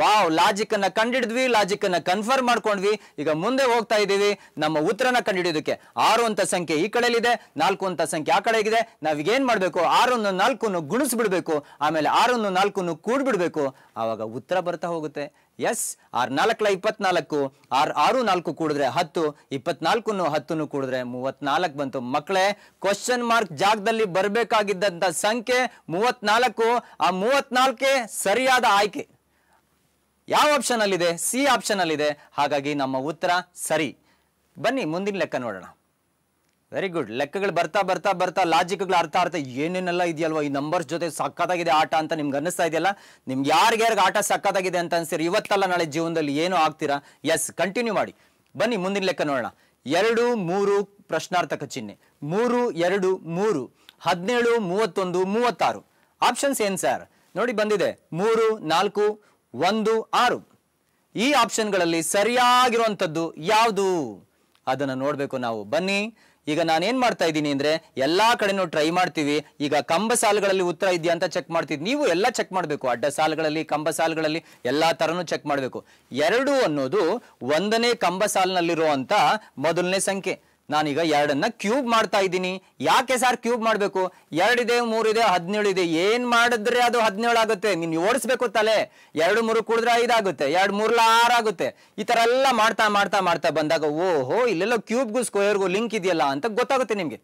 ವಾವ್ ಲಾಜಿಕ್ ಅನ್ನ ಕಂಡಿಡಿದ್ವಿ ಲಾಜಿಕ್ ಅನ್ನ ಕನ್ಫರ್ಮ್ ಮಾಡ್ಕೊಂಡ್ವಿ ಈಗ ಮುಂದೆ ಹೋಗ್ತಾ ಇದೀವಿ ನಮ್ಮ ಉತ್ತರನ ಕಂಡಿಡಿಯೋದಕ್ಕೆ ಆರು ಅಂತ ಸಂಖ್ಯೆ ಈ ಇದೆ ನಾಲ್ಕು ಅಂತ ಸಂಖ್ಯೆ ಆ ಕಡೆಗಿದೆ ನಾವೀಗ ಏನ್ ಮಾಡ್ಬೇಕು ಆರನ್ನು ನಾಲ್ಕನ್ನು ಗುಣಿಸ್ಬಿಡ್ಬೇಕು ಆಮೇಲೆ ಆರನ್ನು ನಾಲ್ಕನ್ನು ಕೂಡ್ಬಿಡ್ಬೇಕು ಆವಾಗ ಉತ್ತರ ಬರ್ತಾ ಹೋಗುತ್ತೆ ಎಸ್ ಆರ್ ನಾಲ್ಕಲ ಇಪ್ಪತ್ನಾಲ್ಕು ಆರ್ ಆರು ನಾಲ್ಕು ಕೂಡಿದ್ರೆ ಹತ್ತು ಇಪ್ಪತ್ನಾಲ್ಕು ಹತ್ತನ್ನು ಕೂಡಿದ್ರೆ ಮೂವತ್ನಾಲ್ಕು ಬಂತು ಮಕ್ಕಳೇ ಕ್ವಶನ್ ಮಾರ್ಕ್ ಜಾಗದಲ್ಲಿ ಬರಬೇಕಾಗಿದ್ದಂಥ ಸಂಖ್ಯೆ ಮೂವತ್ನಾಲ್ಕು ಆ ಮೂವತ್ನಾಲ್ಕೆ ಸರಿಯಾದ ಆಯ್ಕೆ ಯಾವ ಆಪ್ಷನ್ ಅಲ್ಲಿದೆ ಸಿ ಆಪ್ಷನ್ ಅಲ್ಲಿದೆ ಹಾಗಾಗಿ ನಮ್ಮ ಉತ್ತರ ಸರಿ ಬನ್ನಿ ಮುಂದಿನ ಲೆಕ್ಕ ನೋಡೋಣ ವೆರಿ ಗುಡ್ ಲೆಕ್ಕಗಳು ಬರ್ತಾ ಬರ್ತಾ ಬರ್ತಾ ಲಾಜಿಕ್ಗಳು ಅರ್ಥ ಅರ್ಥ ಏನೇನೆಲ್ಲ ಇದೆಯಲ್ವ ಈ ನಂಬರ್ಸ್ ಜೊತೆ ಸಕ್ಕತ್ತಾಗಿದೆ ಆಟ ಅಂತ ನಿಮ್ಗೆ ಅನ್ನಿಸ್ತಾ ಇದೆಯಲ್ಲ ನಿಮ್ಗೆ ಯಾರಿಗೆ ಯಾರಿಗೆ ಆಟ ಸಕ್ಕತ್ತಾಗಿದೆ ಅಂತ ಅನ್ಸಿರಿ ಇವತ್ತಲ್ಲ ನಾಳೆ ಜೀವನದಲ್ಲಿ ಏನು ಆಗ್ತೀರಾ ಎಸ್ ಕಂಟಿನ್ಯೂ ಮಾಡಿ ಬನ್ನಿ ಮುಂದಿನ ಲೆಕ್ಕ ನೋಡೋಣ ಎರಡು ಮೂರು ಪ್ರಶ್ನಾರ್ಥಕ ಚಿಹ್ನೆ ಮೂರು ಎರಡು ಮೂರು ಹದಿನೇಳು ಮೂವತ್ತೊಂದು ಮೂವತ್ತಾರು ಆಪ್ಷನ್ಸ್ ಏನು ಸರ್ ನೋಡಿ ಬಂದಿದೆ ಮೂರು ನಾಲ್ಕು ಒಂದು ಆರು ಈ ಆಪ್ಷನ್ಗಳಲ್ಲಿ ಸರಿಯಾಗಿರುವಂಥದ್ದು ಯಾವುದು ಅದನ್ನು ನೋಡಬೇಕು ನಾವು ಬನ್ನಿ ಈಗ ನಾನೇನು ಮಾಡ್ತಾ ಇದ್ದೀನಿ ಅಂದ್ರೆ ಎಲ್ಲಾ ಕಡೆನೂ ಟ್ರೈ ಮಾಡ್ತೀವಿ ಈಗ ಕಂಬ ಸಾಲುಗಳಲ್ಲಿ ಉತ್ತರ ಇದೆಯಾ ಅಂತ ಚೆಕ್ ಮಾಡ್ತೀವಿ ನೀವು ಎಲ್ಲ ಚೆಕ್ ಮಾಡಬೇಕು ಅಡ್ಡ ಸಾಲುಗಳಲ್ಲಿ ಕಂಬ ಸಾಲುಗಳಲ್ಲಿ ಎಲ್ಲಾ ತರನು ಚೆಕ್ ಮಾಡಬೇಕು ಎರಡು ಅನ್ನೋದು ಒಂದನೇ ಕಂಬ ಸಾಲಿನಲ್ಲಿರುವಂಥ ಮೊದಲನೇ ಸಂಖ್ಯೆ ನಾನೀಗ ಎರಡನ್ನ ಕ್ಯೂಬ್ ಮಾಡ್ತಾ ಇದ್ದೀನಿ ಯಾಕೆ ಸರ್ ಕ್ಯೂಬ್ ಮಾಡಬೇಕು ಎರಡಿದೆ ಮೂರಿದೆ ಹದಿನೇಳು ಇದೆ ಏನು ಮಾಡಿದ್ರೆ ಅದು ಹದಿನೇಳು ಆಗುತ್ತೆ ನೀನು ಓಡಿಸ್ಬೇಕು ತಲೆ ಎರಡು ಮೂರು ಕುಡಿದ್ರೆ ಐದಾಗುತ್ತೆ ಎರಡು ಮೂರ್ಲ ಆಗುತ್ತೆ ಈ ಥರ ಎಲ್ಲ ಮಾಡ್ತಾ ಮಾಡ್ತಾ ಮಾಡ್ತಾ ಬಂದಾಗ ಓಹೋ ಇಲ್ಲೆಲ್ಲ ಕ್ಯೂಬ್ಗೂ ಸ್ಕ್ವೇರ್ಗೂ ಲಿಂಕ್ ಇದೆಯಲ್ಲ ಅಂತ ಗೊತ್ತಾಗುತ್ತೆ ನಿಮಗೆ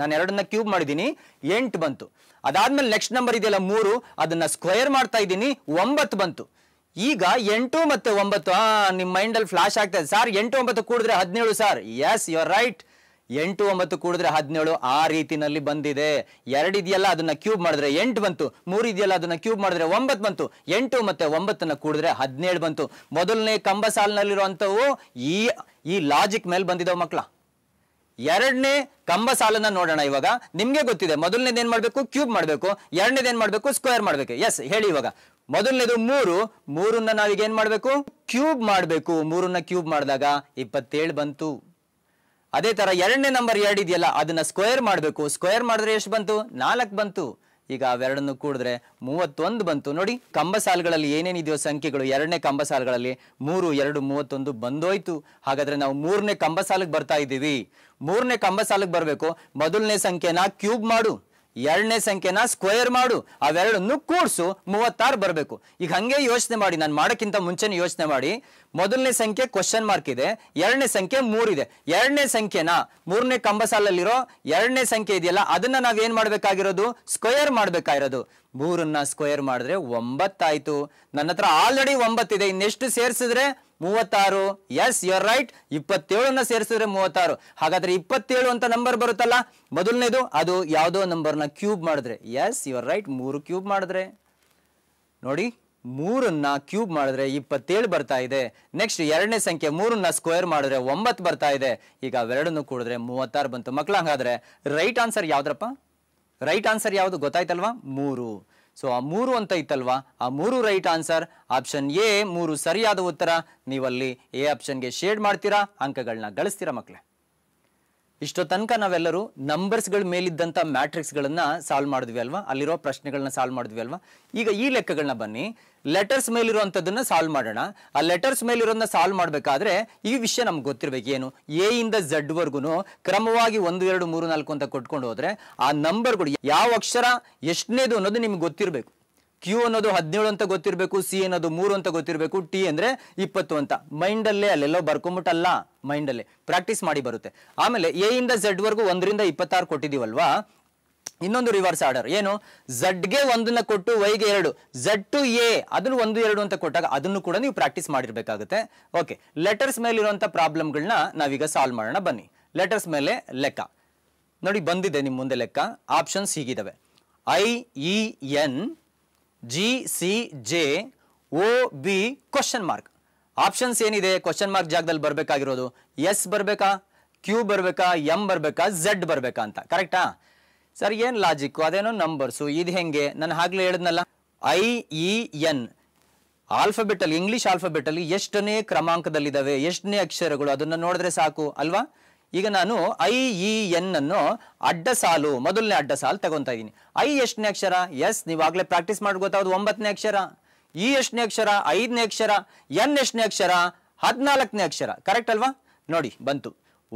ನಾನು ಎರಡನ್ನ ಕ್ಯೂಬ್ ಮಾಡಿದ್ದೀನಿ ಎಂಟು ಬಂತು ಅದಾದ್ಮೇಲೆ ನೆಕ್ಸ್ಟ್ ನಂಬರ್ ಇದೆಯಲ್ಲ ಮೂರು ಅದನ್ನ ಸ್ಕ್ವೇರ್ ಮಾಡ್ತಾ ಇದ್ದೀನಿ ಒಂಬತ್ತು ಬಂತು ಈಗ ಎಂಟು ಮತ್ತೆ ಒಂಬತ್ತು ನಿಮ್ಮ ಮೈಂಡಲ್ಲಿ ಫ್ಲಾಶ್ ಆಗ್ತದೆ ಸರ್ ಎಂಟು ಒಂಬತ್ತು ಕೂಡಿದ್ರೆ ಹದಿನೇಳು ಸರ್ ಎಸ್ ಆರ್ ರೈಟ್ ಎಂಟು ಒಂಬತ್ತು ಕೂಡಿದ್ರೆ ಹದಿನೇಳು ಆ ರೀತಿನಲ್ಲಿ ಬಂದಿದೆ ಇದೆಯಲ್ಲ ಅದನ್ನ ಕ್ಯೂಬ್ ಮಾಡಿದ್ರೆ ಎಂಟು ಬಂತು ಮೂರು ಇದೆಯಲ್ಲ ಅದನ್ನ ಕ್ಯೂಬ್ ಮಾಡಿದ್ರೆ ಒಂಬತ್ತು ಬಂತು ಎಂಟು ಮತ್ತೆ ಒಂಬತ್ತನ್ನ ಕೂಡಿದ್ರೆ ಹದಿನೇಳು ಬಂತು ಮೊದಲನೇ ಕಂಬ ಸಾಲಿನಲ್ಲಿರುವಂಥವು ಈ ಈ ಲಾಜಿಕ್ ಮೇಲೆ ಬಂದಿದ್ದಾವೆ ಮಕ್ಕಳ ಎರಡನೇ ಕಂಬ ಸಾಲನ್ನ ನೋಡೋಣ ಇವಾಗ ನಿಮ್ಗೆ ಗೊತ್ತಿದೆ ಮೊದಲನೇದೇನ್ ಮಾಡಬೇಕು ಕ್ಯೂಬ್ ಮಾಡಬೇಕು ಎರಡನೇದೇನ್ ಮಾಡಬೇಕು ಸ್ಕ್ವೇರ್ ಮಾಡಬೇಕು ಎಸ್ ಹೇಳಿ ಇವಾಗ ಮೊದಲನೇದು ಮೂರು ಮೂರನ್ನ ನಾವೀಗ ಏನ್ ಮಾಡಬೇಕು ಕ್ಯೂಬ್ ಮಾಡಬೇಕು ಮೂರನ್ನ ಕ್ಯೂಬ್ ಮಾಡಿದಾಗ ಇಪ್ಪತ್ತೇಳು ಬಂತು ಅದೇ ತರ ಎರಡನೇ ನಂಬರ್ ಎರಡು ಇದೆಯಲ್ಲ ಅದನ್ನ ಸ್ಕ್ವೇರ್ ಮಾಡಬೇಕು ಸ್ಕ್ವೇರ್ ಮಾಡಿದ್ರೆ ಎಷ್ಟು ಬಂತು ನಾಲ್ಕು ಬಂತು ಈಗ ಅವೆರಡನ್ನು ಕೂಡಿದ್ರೆ ಮೂವತ್ತೊಂದು ಬಂತು ನೋಡಿ ಕಂಬ ಸಾಲುಗಳಲ್ಲಿ ಏನೇನಿದೆಯೋ ಸಂಖ್ಯೆಗಳು ಎರಡನೇ ಕಂಬ ಸಾಲುಗಳಲ್ಲಿ ಮೂರು ಎರಡು ಮೂವತ್ತೊಂದು ಬಂದೋಯ್ತು ಹಾಗಾದ್ರೆ ನಾವು ಮೂರನೇ ಕಂಬ ಸಾಲಕ್ಕೆ ಬರ್ತಾ ಇದ್ದೀವಿ ಮೂರನೇ ಕಂಬ ಸಾಲಕ್ಕೆ ಬರಬೇಕು ಮೊದಲನೇ ಸಂಖ್ಯೆನ ಕ್ಯೂಬ್ ಮಾಡು ಎರಡನೇ ಸಂಖ್ಯೆನ ಸ್ಕ್ವೇರ್ ಮಾಡು ಅವೆರಡನ್ನು ಕೂಡಿಸು ಮೂವತ್ತಾರು ಬರಬೇಕು ಈಗ ಹಂಗೆ ಯೋಚನೆ ಮಾಡಿ ನಾನು ಮಾಡೋಕ್ಕಿಂತ ಮುಂಚೆನೇ ಯೋಚನೆ ಮಾಡಿ ಮೊದಲನೇ ಸಂಖ್ಯೆ ಕ್ವಶನ್ ಮಾರ್ಕ್ ಇದೆ ಎರಡನೇ ಸಂಖ್ಯೆ ಮೂರಿದೆ ಎರಡನೇ ಸಂಖ್ಯೆನ ಮೂರನೇ ಕಂಬಸಾಲಲ್ಲಿರೋ ಎರಡನೇ ಸಂಖ್ಯೆ ಇದೆಯಲ್ಲ ಅದನ್ನ ನಾವೇನು ಮಾಡಬೇಕಾಗಿರೋದು ಸ್ಕ್ವೇರ್ ಮಾಡಬೇಕಾಗಿರೋದು ಮೂರನ್ನ ಸ್ಕ್ವೇರ್ ಮಾಡಿದ್ರೆ ಒಂಬತ್ತಾಯಿತು ನನ್ನ ಹತ್ರ ಆಲ್ರೆಡಿ ಒಂಬತ್ತಿದೆ ಇನ್ನೆಷ್ಟು ಸೇರಿಸಿದ್ರೆ ಮೂವತ್ತಾರು ಎಸ್ ಆರ್ ರೈಟ್ ಇಪ್ಪತ್ತೇಳನ್ನ ಸೇರಿಸಿದ್ರೆ ಮೂವತ್ತಾರು ಹಾಗಾದ್ರೆ ಇಪ್ಪತ್ತೇಳು ಅಂತ ನಂಬರ್ ಬರುತ್ತಲ್ಲ ಮೊದಲನೇದು ಅದು ಯಾವುದೋ ನಂಬರ್ನ ಕ್ಯೂಬ್ ಮಾಡಿದ್ರೆ ಎಸ್ ಆರ್ ರೈಟ್ ಮೂರು ಕ್ಯೂಬ್ ಮಾಡಿದ್ರೆ ನೋಡಿ ಮೂರನ್ನ ಕ್ಯೂಬ್ ಮಾಡಿದ್ರೆ ಇಪ್ಪತ್ತೇಳು ಬರ್ತಾ ಇದೆ ನೆಕ್ಸ್ಟ್ ಎರಡನೇ ಸಂಖ್ಯೆ ಮೂರನ್ನ ಸ್ಕ್ವೇರ್ ಮಾಡಿದ್ರೆ ಒಂಬತ್ತು ಬರ್ತಾ ಇದೆ ಈಗ ಎರಡನ್ನು ಕೂಡಿದ್ರೆ ಮೂವತ್ತಾರು ಬಂತು ಮಕ್ಳು ಹಂಗಾದ್ರೆ ರೈಟ್ ಆನ್ಸರ್ ಯಾವ್ದ್ರಪ್ಪ ರೈಟ್ ಆನ್ಸರ್ ಯಾವುದು ಗೊತ್ತಾಯ್ತಲ್ವಾ ಮೂರು ಸೊ ಆ ಮೂರು ಅಂತ ಇತ್ತಲ್ವಾ ಆ ಮೂರು ರೈಟ್ ಆನ್ಸರ್ ಆಪ್ಷನ್ ಎ ಮೂರು ಸರಿಯಾದ ಉತ್ತರ ನೀವಲ್ಲಿ ಎ ಗೆ ಶೇಡ್ ಮಾಡ್ತೀರಾ ಅಂಕಗಳನ್ನ ಗಳಿಸ್ತೀರಾ ಮಕ್ಕಳೇ ಇಷ್ಟೋ ತನಕ ನಾವೆಲ್ಲರೂ ಮೇಲಿದ್ದಂತ ಮೇಲಿದ್ದಂಥ ಮ್ಯಾಟ್ರಿಕ್ಸ್ಗಳನ್ನು ಸಾಲ್ವ್ ಮಾಡಿದ್ವಿ ಅಲ್ವಾ ಅಲ್ಲಿರೋ ಪ್ರಶ್ನೆಗಳನ್ನ ಸಾಲ್ವ್ ಮಾಡಿದ್ವಿ ಅಲ್ವಾ ಈಗ ಈ ಲೆಕ್ಕಗಳನ್ನ ಬನ್ನಿ ಲೆಟರ್ಸ್ ಮೇಲಿರುವಂಥದ್ದನ್ನು ಸಾಲ್ವ್ ಮಾಡೋಣ ಆ ಲೆಟರ್ಸ್ ಮೇಲಿರೋದನ್ನ ಸಾಲ್ವ್ ಮಾಡಬೇಕಾದ್ರೆ ಈ ವಿಷಯ ನಮ್ಗೆ ಗೊತ್ತಿರಬೇಕು ಏನು ಎ ಇಂದ ಝಡ್ ವರ್ಗುನು ಕ್ರಮವಾಗಿ ಒಂದು ಎರಡು ಮೂರು ನಾಲ್ಕು ಅಂತ ಕೊಟ್ಕೊಂಡು ಹೋದ್ರೆ ಆ ನಂಬರ್ಗಳು ಯಾವ ಅಕ್ಷರ ಎಷ್ಟನೇದು ಅನ್ನೋದು ನಿಮ್ಗೆ ಗೊತ್ತಿರಬೇಕು ಕ್ಯೂ ಅನ್ನೋದು ಹದಿನೇಳು ಅಂತ ಗೊತ್ತಿರಬೇಕು ಸಿ ಅನ್ನೋದು ಮೂರು ಅಂತ ಗೊತ್ತಿರಬೇಕು ಟಿ ಅಂದ್ರೆ ಇಪ್ಪತ್ತು ಅಂತ ಮೈಂಡಲ್ಲೇ ಅಲ್ಲೆಲ್ಲೋ ಬರ್ಕೊಂಬಿಟ್ಟಲ್ಲ ಮೈಂಡಲ್ಲೇ ಪ್ರಾಕ್ಟೀಸ್ ಮಾಡಿ ಬರುತ್ತೆ ಆಮೇಲೆ ಎ ಇಂದ ಝಡ್ವರೆಗೂ ಒಂದರಿಂದ ಇಪ್ಪತ್ತಾರು ಕೊಟ್ಟಿದ್ದೀವಲ್ವಾ ಇನ್ನೊಂದು ರಿವರ್ಸ್ ಆರ್ಡರ್ ಏನು ಝಡ್ಗೆ ಒಂದನ್ನ ಕೊಟ್ಟು ವೈಗೆ ಎರಡು ಝಡ್ ಟು ಎ ಅದನ್ನು ಒಂದು ಎರಡು ಅಂತ ಕೊಟ್ಟಾಗ ಅದನ್ನು ಕೂಡ ನೀವು ಪ್ರಾಕ್ಟೀಸ್ ಮಾಡಿರಬೇಕಾಗುತ್ತೆ ಓಕೆ ಲೆಟರ್ಸ್ ಮೇಲೆ ಪ್ರಾಬ್ಲಮ್ ಪ್ರಾಬ್ಲಮ್ಗಳನ್ನ ನಾವೀಗ ಸಾಲ್ವ್ ಮಾಡೋಣ ಬನ್ನಿ ಲೆಟರ್ಸ್ ಮೇಲೆ ಲೆಕ್ಕ ನೋಡಿ ಬಂದಿದೆ ನಿಮ್ಮ ಮುಂದೆ ಲೆಕ್ಕ ಆಪ್ಷನ್ಸ್ ಹೀಗಿದ್ದಾವೆ I E e, N G C J O B question mark options ಏನಿದೆ ಕ್ವಶನ್ ಮಾರ್ಕ್ ಜಾಗದಲ್ಲಿ ಬರಬೇಕಾಗಿರೋದು ಎಸ್ ಬರಬೇಕಾ ಕ್ಯೂ ಬರಬೇಕಾ ಎಂ ಬರಬೇಕಾ ಝಡ್ ಬರಬೇಕಾ ಅಂತ ಕರೆಕ್ಟಾ ಸರ್ ಏನು ಲಾಜಿಕ್ಕು ಅದೇನೋ ನಂಬರ್ಸು ಇದು ಹೆಂಗೆ ನಾನು ಆಗ್ಲೇ ಹೇಳಿದ್ನಲ್ಲ ಐ ಇ ಎನ್ ಆಲ್ಫಬೆಟಲ್ಲಿ ಇಂಗ್ಲೀಷ್ ಆಲ್ಫಬೆಟಲ್ಲಿ ಎಷ್ಟನೇ ಕ್ರಮಾಂಕದಲ್ಲಿದ್ದಾವೆ ಎಷ್ಟನೇ ಅಕ್ಷರಗಳು ಅದನ್ನು ನೋಡಿದ್ರೆ ಸಾಕು ಅಲ್ವಾ ಈಗ ನಾನು ಐ ಇ ಎನ್ ಅನ್ನು ಅಡ್ಡ ಸಾಲು ಮೊದಲನೇ ಅಡ್ಡ ಸಾಲು ತಗೊತಾ ಇದ್ದೀನಿ ಐ ಎಷ್ಟನೇ ಅಕ್ಷರ ಎಸ್ ನೀವಾಗಲೇ ಪ್ರಾಕ್ಟೀಸ್ ಮಾಡಿ ಗೊತ್ತಾಗೋದು ಒಂಬತ್ತನೇ ಅಕ್ಷರ ಇ ಎಷ್ಟನೇ ಅಕ್ಷರ ಐದನೇ ಅಕ್ಷರ ಎನ್ ಎಷ್ಟನೇ ಅಕ್ಷರ ಹದಿನಾಲ್ಕನೇ ಅಕ್ಷರ ಕರೆಕ್ಟ್ ಅಲ್ವಾ ನೋಡಿ ಬಂತು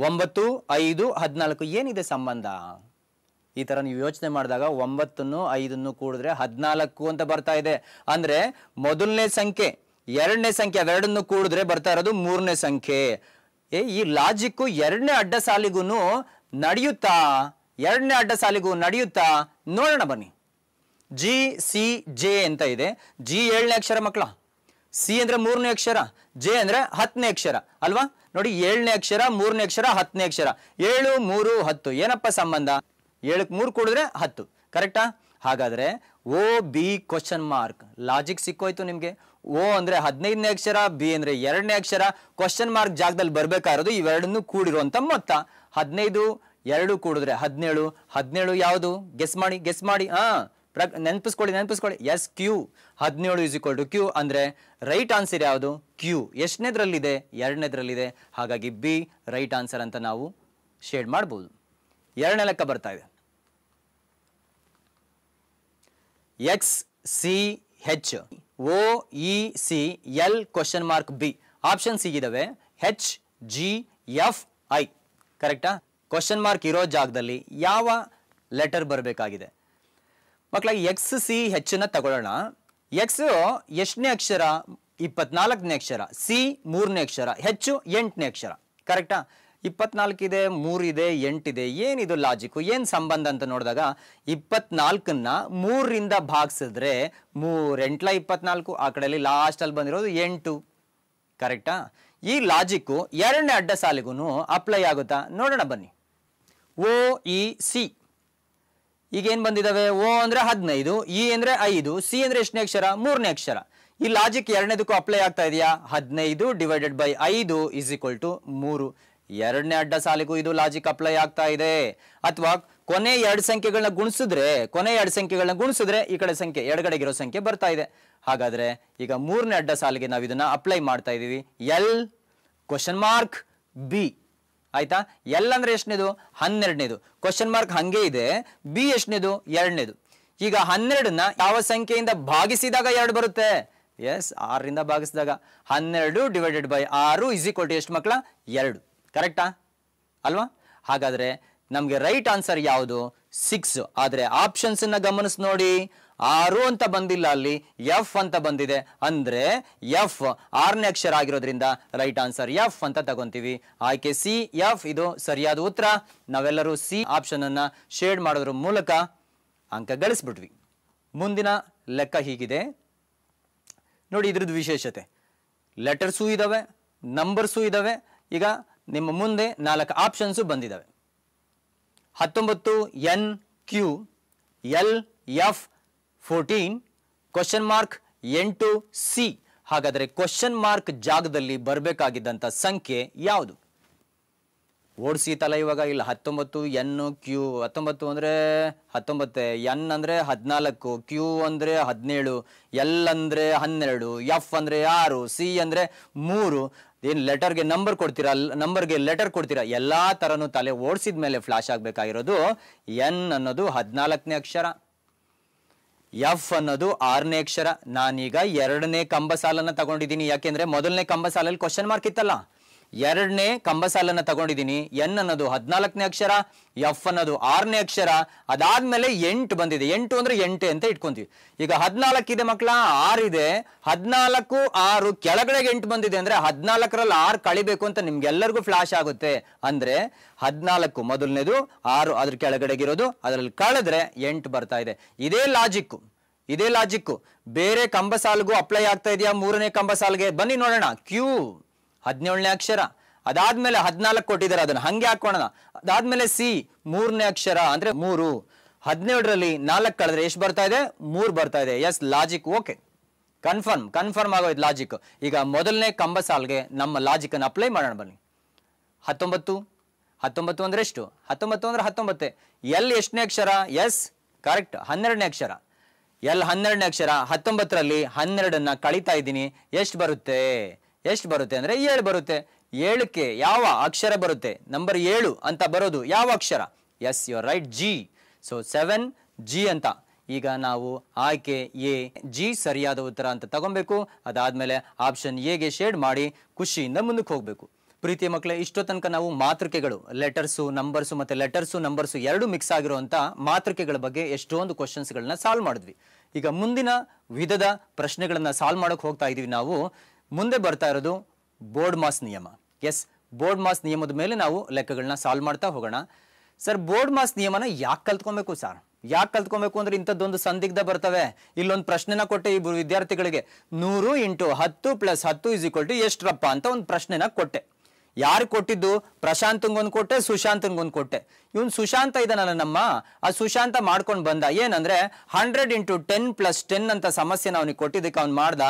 ಒಂಬತ್ತು ಐದು ಹದಿನಾಲ್ಕು ಏನಿದೆ ಸಂಬಂಧ ಈ ಥರ ನೀವು ಯೋಚನೆ ಮಾಡಿದಾಗ ಒಂಬತ್ತನ್ನು ಐದನ್ನು ಕೂಡಿದ್ರೆ ಹದಿನಾಲ್ಕು ಅಂತ ಬರ್ತಾ ಇದೆ ಅಂದರೆ ಮೊದಲನೇ ಸಂಖ್ಯೆ ಎರಡನೇ ಸಂಖ್ಯೆ ಅವೆರಡನ್ನು ಕೂಡಿದ್ರೆ ಬರ್ತಾ ಇರೋದು ಮೂರನೇ ಸಂಖ್ಯೆ ಏ ಈ ಲಾಜಿಕ್ಕು ಎರಡನೇ ಅಡ್ಡ ಸಾಲಿಗೂ ನಡೆಯುತ್ತಾ ಎರಡನೇ ಅಡ್ಡ ಸಾಲಿಗೂ ನಡೆಯುತ್ತಾ ನೋಡೋಣ ಬನ್ನಿ ಜಿ ಸಿ ಜೆ ಅಂತ ಇದೆ ಜಿ ಏಳನೇ ಅಕ್ಷರ ಮಕ್ಕಳ ಸಿ ಅಂದ್ರೆ ಮೂರನೇ ಅಕ್ಷರ ಜೆ ಅಂದ್ರೆ ಹತ್ತನೇ ಅಕ್ಷರ ಅಲ್ವಾ ನೋಡಿ ಏಳನೇ ಅಕ್ಷರ ಮೂರನೇ ಅಕ್ಷರ ಹತ್ತನೇ ಅಕ್ಷರ ಏಳು ಮೂರು ಹತ್ತು ಏನಪ್ಪ ಸಂಬಂಧ ಏಳಕ್ಕೆ ಮೂರು ಕೊಡಿದ್ರೆ ಹತ್ತು ಕರೆಕ್ಟಾ ಹಾಗಾದ್ರೆ O B question mark logic ಸಿಕ್ಕೋಯ್ತು ನಿಮಗೆ ಓ ಅಂದ್ರೆ ಹದಿನೈದನೇ ಅಕ್ಷರ ಬಿ ಅಂದ್ರೆ ಎರಡನೇ ಅಕ್ಷರ ಕ್ವಶನ್ ಮಾರ್ಕ್ ಜಾಗದಲ್ಲಿ ಬರ್ಬೇಕಾಗಿರೋದು ಇವೆರಡನ್ನು ಕೂಡಿರುವಂತ ಮೊತ್ತ ಹದಿನೈದು ಎರಡು ಕೂಡಿದ್ರೆ ಹದಿನೇಳು ಹದಿನೇಳು ಯಾವುದು ಗೆಸ್ ಮಾಡಿ ಗೆಸ್ ಮಾಡಿ ಹಾ ನೆನಪಿಸ್ಕೊಳ್ಳಿ ನೆನಪಿಸ್ಕೊಳ್ಳಿ ಎಸ್ ಕ್ಯೂ ಹದಿನೇಳು ಇಸ್ ಈಕ್ವಲ್ ಟು ಕ್ಯೂ ಅಂದ್ರೆ ರೈಟ್ ಆನ್ಸರ್ ಯಾವುದು ಕ್ಯೂ ಎಷ್ಟನೇದ್ರಲ್ಲಿದೆ ಎರಡನೇದ್ರಲ್ಲಿದೆ ಹಾಗಾಗಿ ಬಿ ರೈಟ್ ಆನ್ಸರ್ ಅಂತ ನಾವು ಶೇಡ್ ಮಾಡಬಹುದು ಎರಡನೇ ಲೆಕ್ಕ ಬರ್ತಾ ಇದೆ X C H O E C L question mark B options ಸಿಗಿದವೆ ಹೆಚ್ ಜಿ ಎಫ್ ಐ ಕರೆಕ್ಟಾ ಕ್ವಶನ್ ಮಾರ್ಕ್ ಇರೋ ಜಾಗದಲ್ಲಿ ಯಾವ ಲೆಟರ್ ಬರಬೇಕಾಗಿದೆ ಮಕ್ಕಳಾಗಿ ಎಕ್ಸ್ ಸಿ ಹೆಚ್ಚನ್ನು ತಗೊಳ್ಳೋಣ ಎಕ್ಸ್ ಎಷ್ಟನೇ ಅಕ್ಷರ ಇಪ್ಪತ್ನಾಲ್ಕನೇ ಅಕ್ಷರ ಸಿ ಮೂರನೇ ಅಕ್ಷರ ಹೆಚ್ಚು ಎಂಟನೇ ಅಕ್ಷರ ಕರೆಕ್ಟಾ ಇಪ್ಪತ್ನಾಲ್ಕಿದೆ ಮೂರಿದೆ ಎಂಟಿದೆ ಏನಿದು ಲಾಜಿಕ್ಕು ಏನು ಸಂಬಂಧ ಅಂತ ನೋಡಿದಾಗ ಇಪ್ಪತ್ನಾಲ್ಕನ್ನ ಮೂರರಿಂದ ಭಾಗಿಸಿದ್ರೆ ಮೂರ್ ಎಂಟ್ಲ ಇಪ್ಪತ್ನಾಲ್ಕು ಆ ಕಡೆಯಲ್ಲಿ ಲಾಸ್ಟಲ್ಲಿ ಬಂದಿರೋದು ಎಂಟು ಕರೆಕ್ಟಾ ಈ ಲಾಜಿಕ್ಕು ಎರಡನೇ ಅಡ್ಡ ಸಾಲಿಗೂ ಅಪ್ಲೈ ಆಗುತ್ತಾ ನೋಡೋಣ ಬನ್ನಿ ಓ ಇ e, ಸಿ ಈಗೇನು ಬಂದಿದ್ದಾವೆ ಓ ಅಂದರೆ ಹದಿನೈದು ಇ e ಅಂದರೆ ಐದು ಸಿ ಅಂದರೆ ಎಷ್ಟನೇ ಅಕ್ಷರ ಮೂರನೇ ಅಕ್ಷರ ಈ ಲಾಜಿಕ್ ಎರಡನೇದಕ್ಕೂ ಅಪ್ಲೈ ಆಗ್ತಾ ಇದೆಯಾ ಹದಿನೈದು ಡಿವೈಡೆಡ್ ಬೈ ಐದು ಇಸ್ ಈಕ್ವಲ್ ಟು ಮೂರು ಎರಡನೇ ಅಡ್ಡ ಸಾಲಿಗೂ ಇದು ಲಾಜಿಕ್ ಅಪ್ಲೈ ಆಗ್ತಾ ಇದೆ ಅಥವಾ ಕೊನೆ ಎರಡು ಸಂಖ್ಯೆಗಳನ್ನ ಗುಣಿಸಿದ್ರೆ ಕೊನೆ ಎರಡು ಸಂಖ್ಯೆಗಳನ್ನ ಗುಣಿಸಿದ್ರೆ ಈ ಕಡೆ ಸಂಖ್ಯೆ ಎಡಗಡೆಗಿರೋ ಸಂಖ್ಯೆ ಬರ್ತಾ ಇದೆ ಹಾಗಾದ್ರೆ ಈಗ ಮೂರನೇ ಅಡ್ಡ ಸಾಲಿಗೆ ನಾವು ಇದನ್ನ ಅಪ್ಲೈ ಮಾಡ್ತಾ ಇದೀವಿ ಎಲ್ ಕ್ವಶನ್ ಮಾರ್ಕ್ ಬಿ ಆಯ್ತಾ ಎಲ್ ಅಂದ್ರೆ ಎಷ್ಟನೇದು ಹನ್ನೆರಡನೇದು ಕ್ವಶನ್ ಮಾರ್ಕ್ ಹಂಗೆ ಇದೆ ಬಿ ಎಷ್ಟನೇದು ಎರಡನೇದು ಈಗ ಹನ್ನೆರಡನ್ನ ಯಾವ ಸಂಖ್ಯೆಯಿಂದ ಭಾಗಿಸಿದಾಗ ಎರಡು ಬರುತ್ತೆ ಎಸ್ ಆರರಿಂದ ಭಾಗಿಸಿದಾಗ ಹನ್ನೆರಡು ಡಿವೈಡೆಡ್ ಬೈ ಆರು ಇಸ್ ಈಕ್ವಲ್ ಟು ಎಷ್ಟು ಮಕ್ಕಳ ಎರಡು ಕರೆಕ್ಟಾ ಅಲ್ವಾ ಹಾಗಾದರೆ ನಮಗೆ ರೈಟ್ ಆನ್ಸರ್ ಯಾವುದು ಸಿಕ್ಸ್ ಆದರೆ ಆಪ್ಷನ್ಸನ್ನು ಗಮನಿಸಿ ನೋಡಿ ಆರು ಅಂತ ಬಂದಿಲ್ಲ ಅಲ್ಲಿ ಎಫ್ ಅಂತ ಬಂದಿದೆ ಅಂದರೆ ಎಫ್ ಆರನೇ ಅಕ್ಷರ ಆಗಿರೋದ್ರಿಂದ ರೈಟ್ ಆನ್ಸರ್ ಎಫ್ ಅಂತ ತಗೊಂತೀವಿ ಆಯ್ಕೆ ಸಿ ಎಫ್ ಇದು ಸರಿಯಾದ ಉತ್ತರ ನಾವೆಲ್ಲರೂ ಸಿ ಆಪ್ಷನನ್ನು ಶೇಡ್ ಮಾಡೋದ್ರ ಮೂಲಕ ಅಂಕ ಗಳಿಸ್ಬಿಟ್ವಿ ಮುಂದಿನ ಲೆಕ್ಕ ಹೀಗಿದೆ ನೋಡಿ ಇದ್ರದ್ದು ವಿಶೇಷತೆ ಲೆಟರ್ಸೂ ಇದಾವೆ ನಂಬರ್ಸೂ ಇದ್ದಾವೆ ಈಗ ನಿಮ್ಮ ಮುಂದೆ ನಾಲ್ಕು ಆಪ್ಷನ್ಸು ಬಂದಿದ್ದಾವೆ ಹತ್ತೊಂಬತ್ತು N Q L F fourteen question mark ಎಂಟು ಸಿ ಹಾಗಾದರೆ ಕ್ವಶನ್ ಮಾರ್ಕ್ ಜಾಗದಲ್ಲಿ ಬರಬೇಕಾಗಿದ್ದಂಥ ಸಂಖ್ಯೆ ಯಾವುದು ಓಡಿಸಿ ತಲ ಇವಾಗ ಇಲ್ಲ ಹತ್ತೊಂಬತ್ತು ಎನ್ ಕ್ಯೂ ಹತ್ತೊಂಬತ್ತು ಅಂದರೆ ಹತ್ತೊಂಬತ್ತು ಎನ್ ಅಂದರೆ ಹದಿನಾಲ್ಕು ಕ್ಯೂ ಅಂದರೆ ಹದಿನೇಳು ಎಲ್ ಅಂದರೆ ಹನ್ನೆರಡು ಎಫ್ ಅಂದರೆ ಆರು ಸಿ ಅಂದರೆ ಮೂರು ಏನು ಲೆಟರ್ಗೆ ನಂಬರ್ ಕೊಡ್ತೀರಾ ನಂಬರ್ಗೆ ಲೆಟರ್ ಕೊಡ್ತೀರಾ ಎಲ್ಲ ಥರನೂ ತಲೆ ಓಡಿಸಿದ ಮೇಲೆ ಫ್ಲಾಶ್ ಆಗಬೇಕಾಗಿರೋದು ಎನ್ ಅನ್ನೋದು ಹದಿನಾಲ್ಕನೇ ಅಕ್ಷರ ಎಫ್ ಅನ್ನೋದು ಆರನೇ ಅಕ್ಷರ ನಾನೀಗ ಎರಡನೇ ಕಂಬ ಸಾಲನ್ನ ತಗೊಂಡಿದ್ದೀನಿ ಯಾಕೆಂದ್ರೆ ಮೊದಲನೇ ಕಂಬ ಸಾಲಲ್ಲಿ ಕ್ವಶನ್ ಮಾರ್ಕ್ ಇತ್ತಲ್ಲ ಎರಡನೇ ಕಂಬಸಾಲನ್ನ ತಗೊಂಡಿದ್ದೀನಿ ಎನ್ ಅನ್ನೋದು ಹದಿನಾಲ್ಕನೇ ಅಕ್ಷರ ಎಫ್ ಅನ್ನೋದು ಆರನೇ ಅಕ್ಷರ ಅದಾದ್ಮೇಲೆ ಎಂಟು ಬಂದಿದೆ ಎಂಟು ಅಂದ್ರೆ ಎಂಟೆ ಅಂತ ಇಟ್ಕೊಂತೀವಿ ಈಗ ಇದೆ ಮಕ್ಕಳ ಆರಿದೆ ಹದಿನಾಲ್ಕು ಆರು ಕೆಳಗಡೆಗೆ ಎಂಟು ಬಂದಿದೆ ಅಂದ್ರೆ ಹದಿನಾಲ್ಕರಲ್ಲಿ ಆರು ಕಳಿಬೇಕು ಅಂತ ನಿಮ್ಗೆಲ್ಲರಿಗೂ ಫ್ಲಾಶ್ ಆಗುತ್ತೆ ಅಂದ್ರೆ ಹದಿನಾಲ್ಕು ಮೊದಲನೇದು ಆರು ಅದ್ರ ಕೆಳಗಡೆಗಿರೋದು ಅದರಲ್ಲಿ ಕಳೆದ್ರೆ ಎಂಟು ಬರ್ತಾ ಇದೆ ಇದೇ ಲಾಜಿಕ್ಕು ಇದೇ ಲಾಜಿಕ್ಕು ಬೇರೆ ಕಂಬಸಾಲ್ಗೂ ಅಪ್ಲೈ ಆಗ್ತಾ ಇದೆಯಾ ಮೂರನೇ ಕಂಬಸಾಲ್ಗೆ ಬನ್ನಿ ನೋಡೋಣ ಕ್ಯೂ ಹದಿನೇಳನೇ ಅಕ್ಷರ ಅದಾದ್ಮೇಲೆ ಹದಿನಾಲ್ಕು ಕೊಟ್ಟಿದ್ದಾರೆ ಅದನ್ನ ಹಂಗೆ ಹಾಕೋಣ ಅದಾದ್ಮೇಲೆ ಸಿ ಮೂರನೇ ಅಕ್ಷರ ಅಂದ್ರೆ ಮೂರು ಹದಿನೇಳರಲ್ಲಿ ನಾಲ್ಕು ಕಳೆದ್ರೆ ಎಷ್ಟು ಬರ್ತಾ ಇದೆ ಮೂರು ಬರ್ತಾ ಇದೆ yes logic okay confirm confirm ಆಗೋಯ್ತು ಲಾಜಿಕ್ ಈಗ ಮೊದಲನೇ ಕಂಬ ಸಾಲ್ಗೆ ನಮ್ಮ ಅನ್ನು ಅಪ್ಲೈ ಮಾಡೋಣ ಬನ್ನಿ ಹತ್ತೊಂಬತ್ತು ಹತ್ತೊಂಬತ್ತು ಅಂದ್ರೆ ಎಷ್ಟು ಹತ್ತೊಂಬತ್ತು ಅಂದ್ರೆ ಹತ್ತೊಂಬತ್ತೆ ಎಲ್ ಎಷ್ಟನೇ ಅಕ್ಷರ ಎಸ್ ಕರೆಕ್ಟ್ ಹನ್ನೆರಡನೇ ಅಕ್ಷರ ಎಲ್ ಹನ್ನೆರಡನೇ ಅಕ್ಷರ ಹತ್ತೊಂಬತ್ತರಲ್ಲಿ ಹನ್ನೆರಡನ್ನ ಕಳೀತಾ ಇದ್ದೀನಿ ಎಷ್ಟು ಬರುತ್ತೆ ಎಷ್ಟು ಬರುತ್ತೆ ಅಂದರೆ ಏಳು ಬರುತ್ತೆ ಏಳಕ್ಕೆ ಯಾವ ಅಕ್ಷರ ಬರುತ್ತೆ ನಂಬರ್ ಏಳು ಅಂತ ಬರೋದು ಯಾವ ಅಕ್ಷರ yes or right G so seven G ಅಂತ ಈಗ ನಾವು ಆಯ್ಕೆ ಎ ಜಿ ಸರಿಯಾದ ಉತ್ತರ ಅಂತ ತಗೊಬೇಕು ಅದಾದ್ಮೇಲೆ ಆಪ್ಷನ್ ಗೆ ಶೇಡ್ ಮಾಡಿ ಖುಷಿಯಿಂದ ಮುಂದಕ್ಕೆ ಹೋಗಬೇಕು ಪ್ರೀತಿ ಮಕ್ಕಳೇ ಇಷ್ಟೋ ತನಕ ನಾವು ಮಾತೃಕೆಗಳು ಲೆಟರ್ಸು ನಂಬರ್ಸು ಮತ್ತು ಲೆಟರ್ಸು ನಂಬರ್ಸು ಎರಡು ಮಿಕ್ಸ್ ಆಗಿರುವಂಥ ಮಾತೃಕೆಗಳ ಬಗ್ಗೆ ಎಷ್ಟೊಂದು ಕ್ವಶನ್ಸ್ಗಳನ್ನ ಸಾಲ್ವ್ ಮಾಡಿದ್ವಿ ಈಗ ಮುಂದಿನ ವಿಧದ ಪ್ರಶ್ನೆಗಳನ್ನು ಸಾಲ್ವ್ ಮಾಡೋಕ್ಕೆ ಹೋಗ್ತಾ ಇದ್ದೀವಿ ನಾವು ಮುಂದೆ ಬರ್ತಾ ಇರೋದು ಬೋರ್ಡ್ ಮಾಸ್ ನಿಯಮ ಎಸ್ ಬೋರ್ಡ್ ಮಾಸ್ ನಿಯಮದ ಮೇಲೆ ನಾವು ಲೆಕ್ಕಗಳನ್ನ ಸಾಲ್ವ್ ಮಾಡ್ತಾ ಹೋಗೋಣ ಸರ್ ಬೋರ್ಡ್ ಮಾಸ್ ನಿಯಮನ ಯಾಕೆ ಕಲ್ತ್ಕೊಬೇಕು ಸರ್ ಯಾಕೆ ಕಲ್ತ್ಕೊಬೇಕು ಅಂದ್ರೆ ಇಂಥದ್ದೊಂದು ಸಂದಿಗ್ಧ ಬರ್ತವೆ ಇಲ್ಲೊಂದು ಪ್ರಶ್ನೆನ ಕೊಟ್ಟೆ ಇಬ್ಬರು ವಿದ್ಯಾರ್ಥಿಗಳಿಗೆ ನೂರು ಇಂಟು ಹತ್ತು ಪ್ಲಸ್ ಹತ್ತು ಇಸ್ ಈಕ್ವಲ್ ಟು ಎಷ್ಟ್ರಪ್ಪ ಅಂತ ಒಂದು ಪ್ರಶ್ನೆನ ಕೊಟ್ಟೆ ಯಾರು ಕೊಟ್ಟಿದ್ದು ಪ್ರಶಾಂತಂಗೊಂದು ಕೊಟ್ಟೆ ಒಂದು ಕೊಟ್ಟೆ ಇವನ್ ಸುಶಾಂತ ಇದ್ದಾನಲ್ಲ ನಮ್ಮ ಆ ಸುಶಾಂತ ಮಾಡ್ಕೊಂಡು ಬಂದ ಏನಂದ್ರೆ hundred into ten plus ten ಅಂತ ಸಮಸ್ಯೆ ಅವನಿಗೆ ಕೊಟ್ಟಿದ್ದಕ್ಕೆ ಅವ್ನು ಮಾಡ್ದ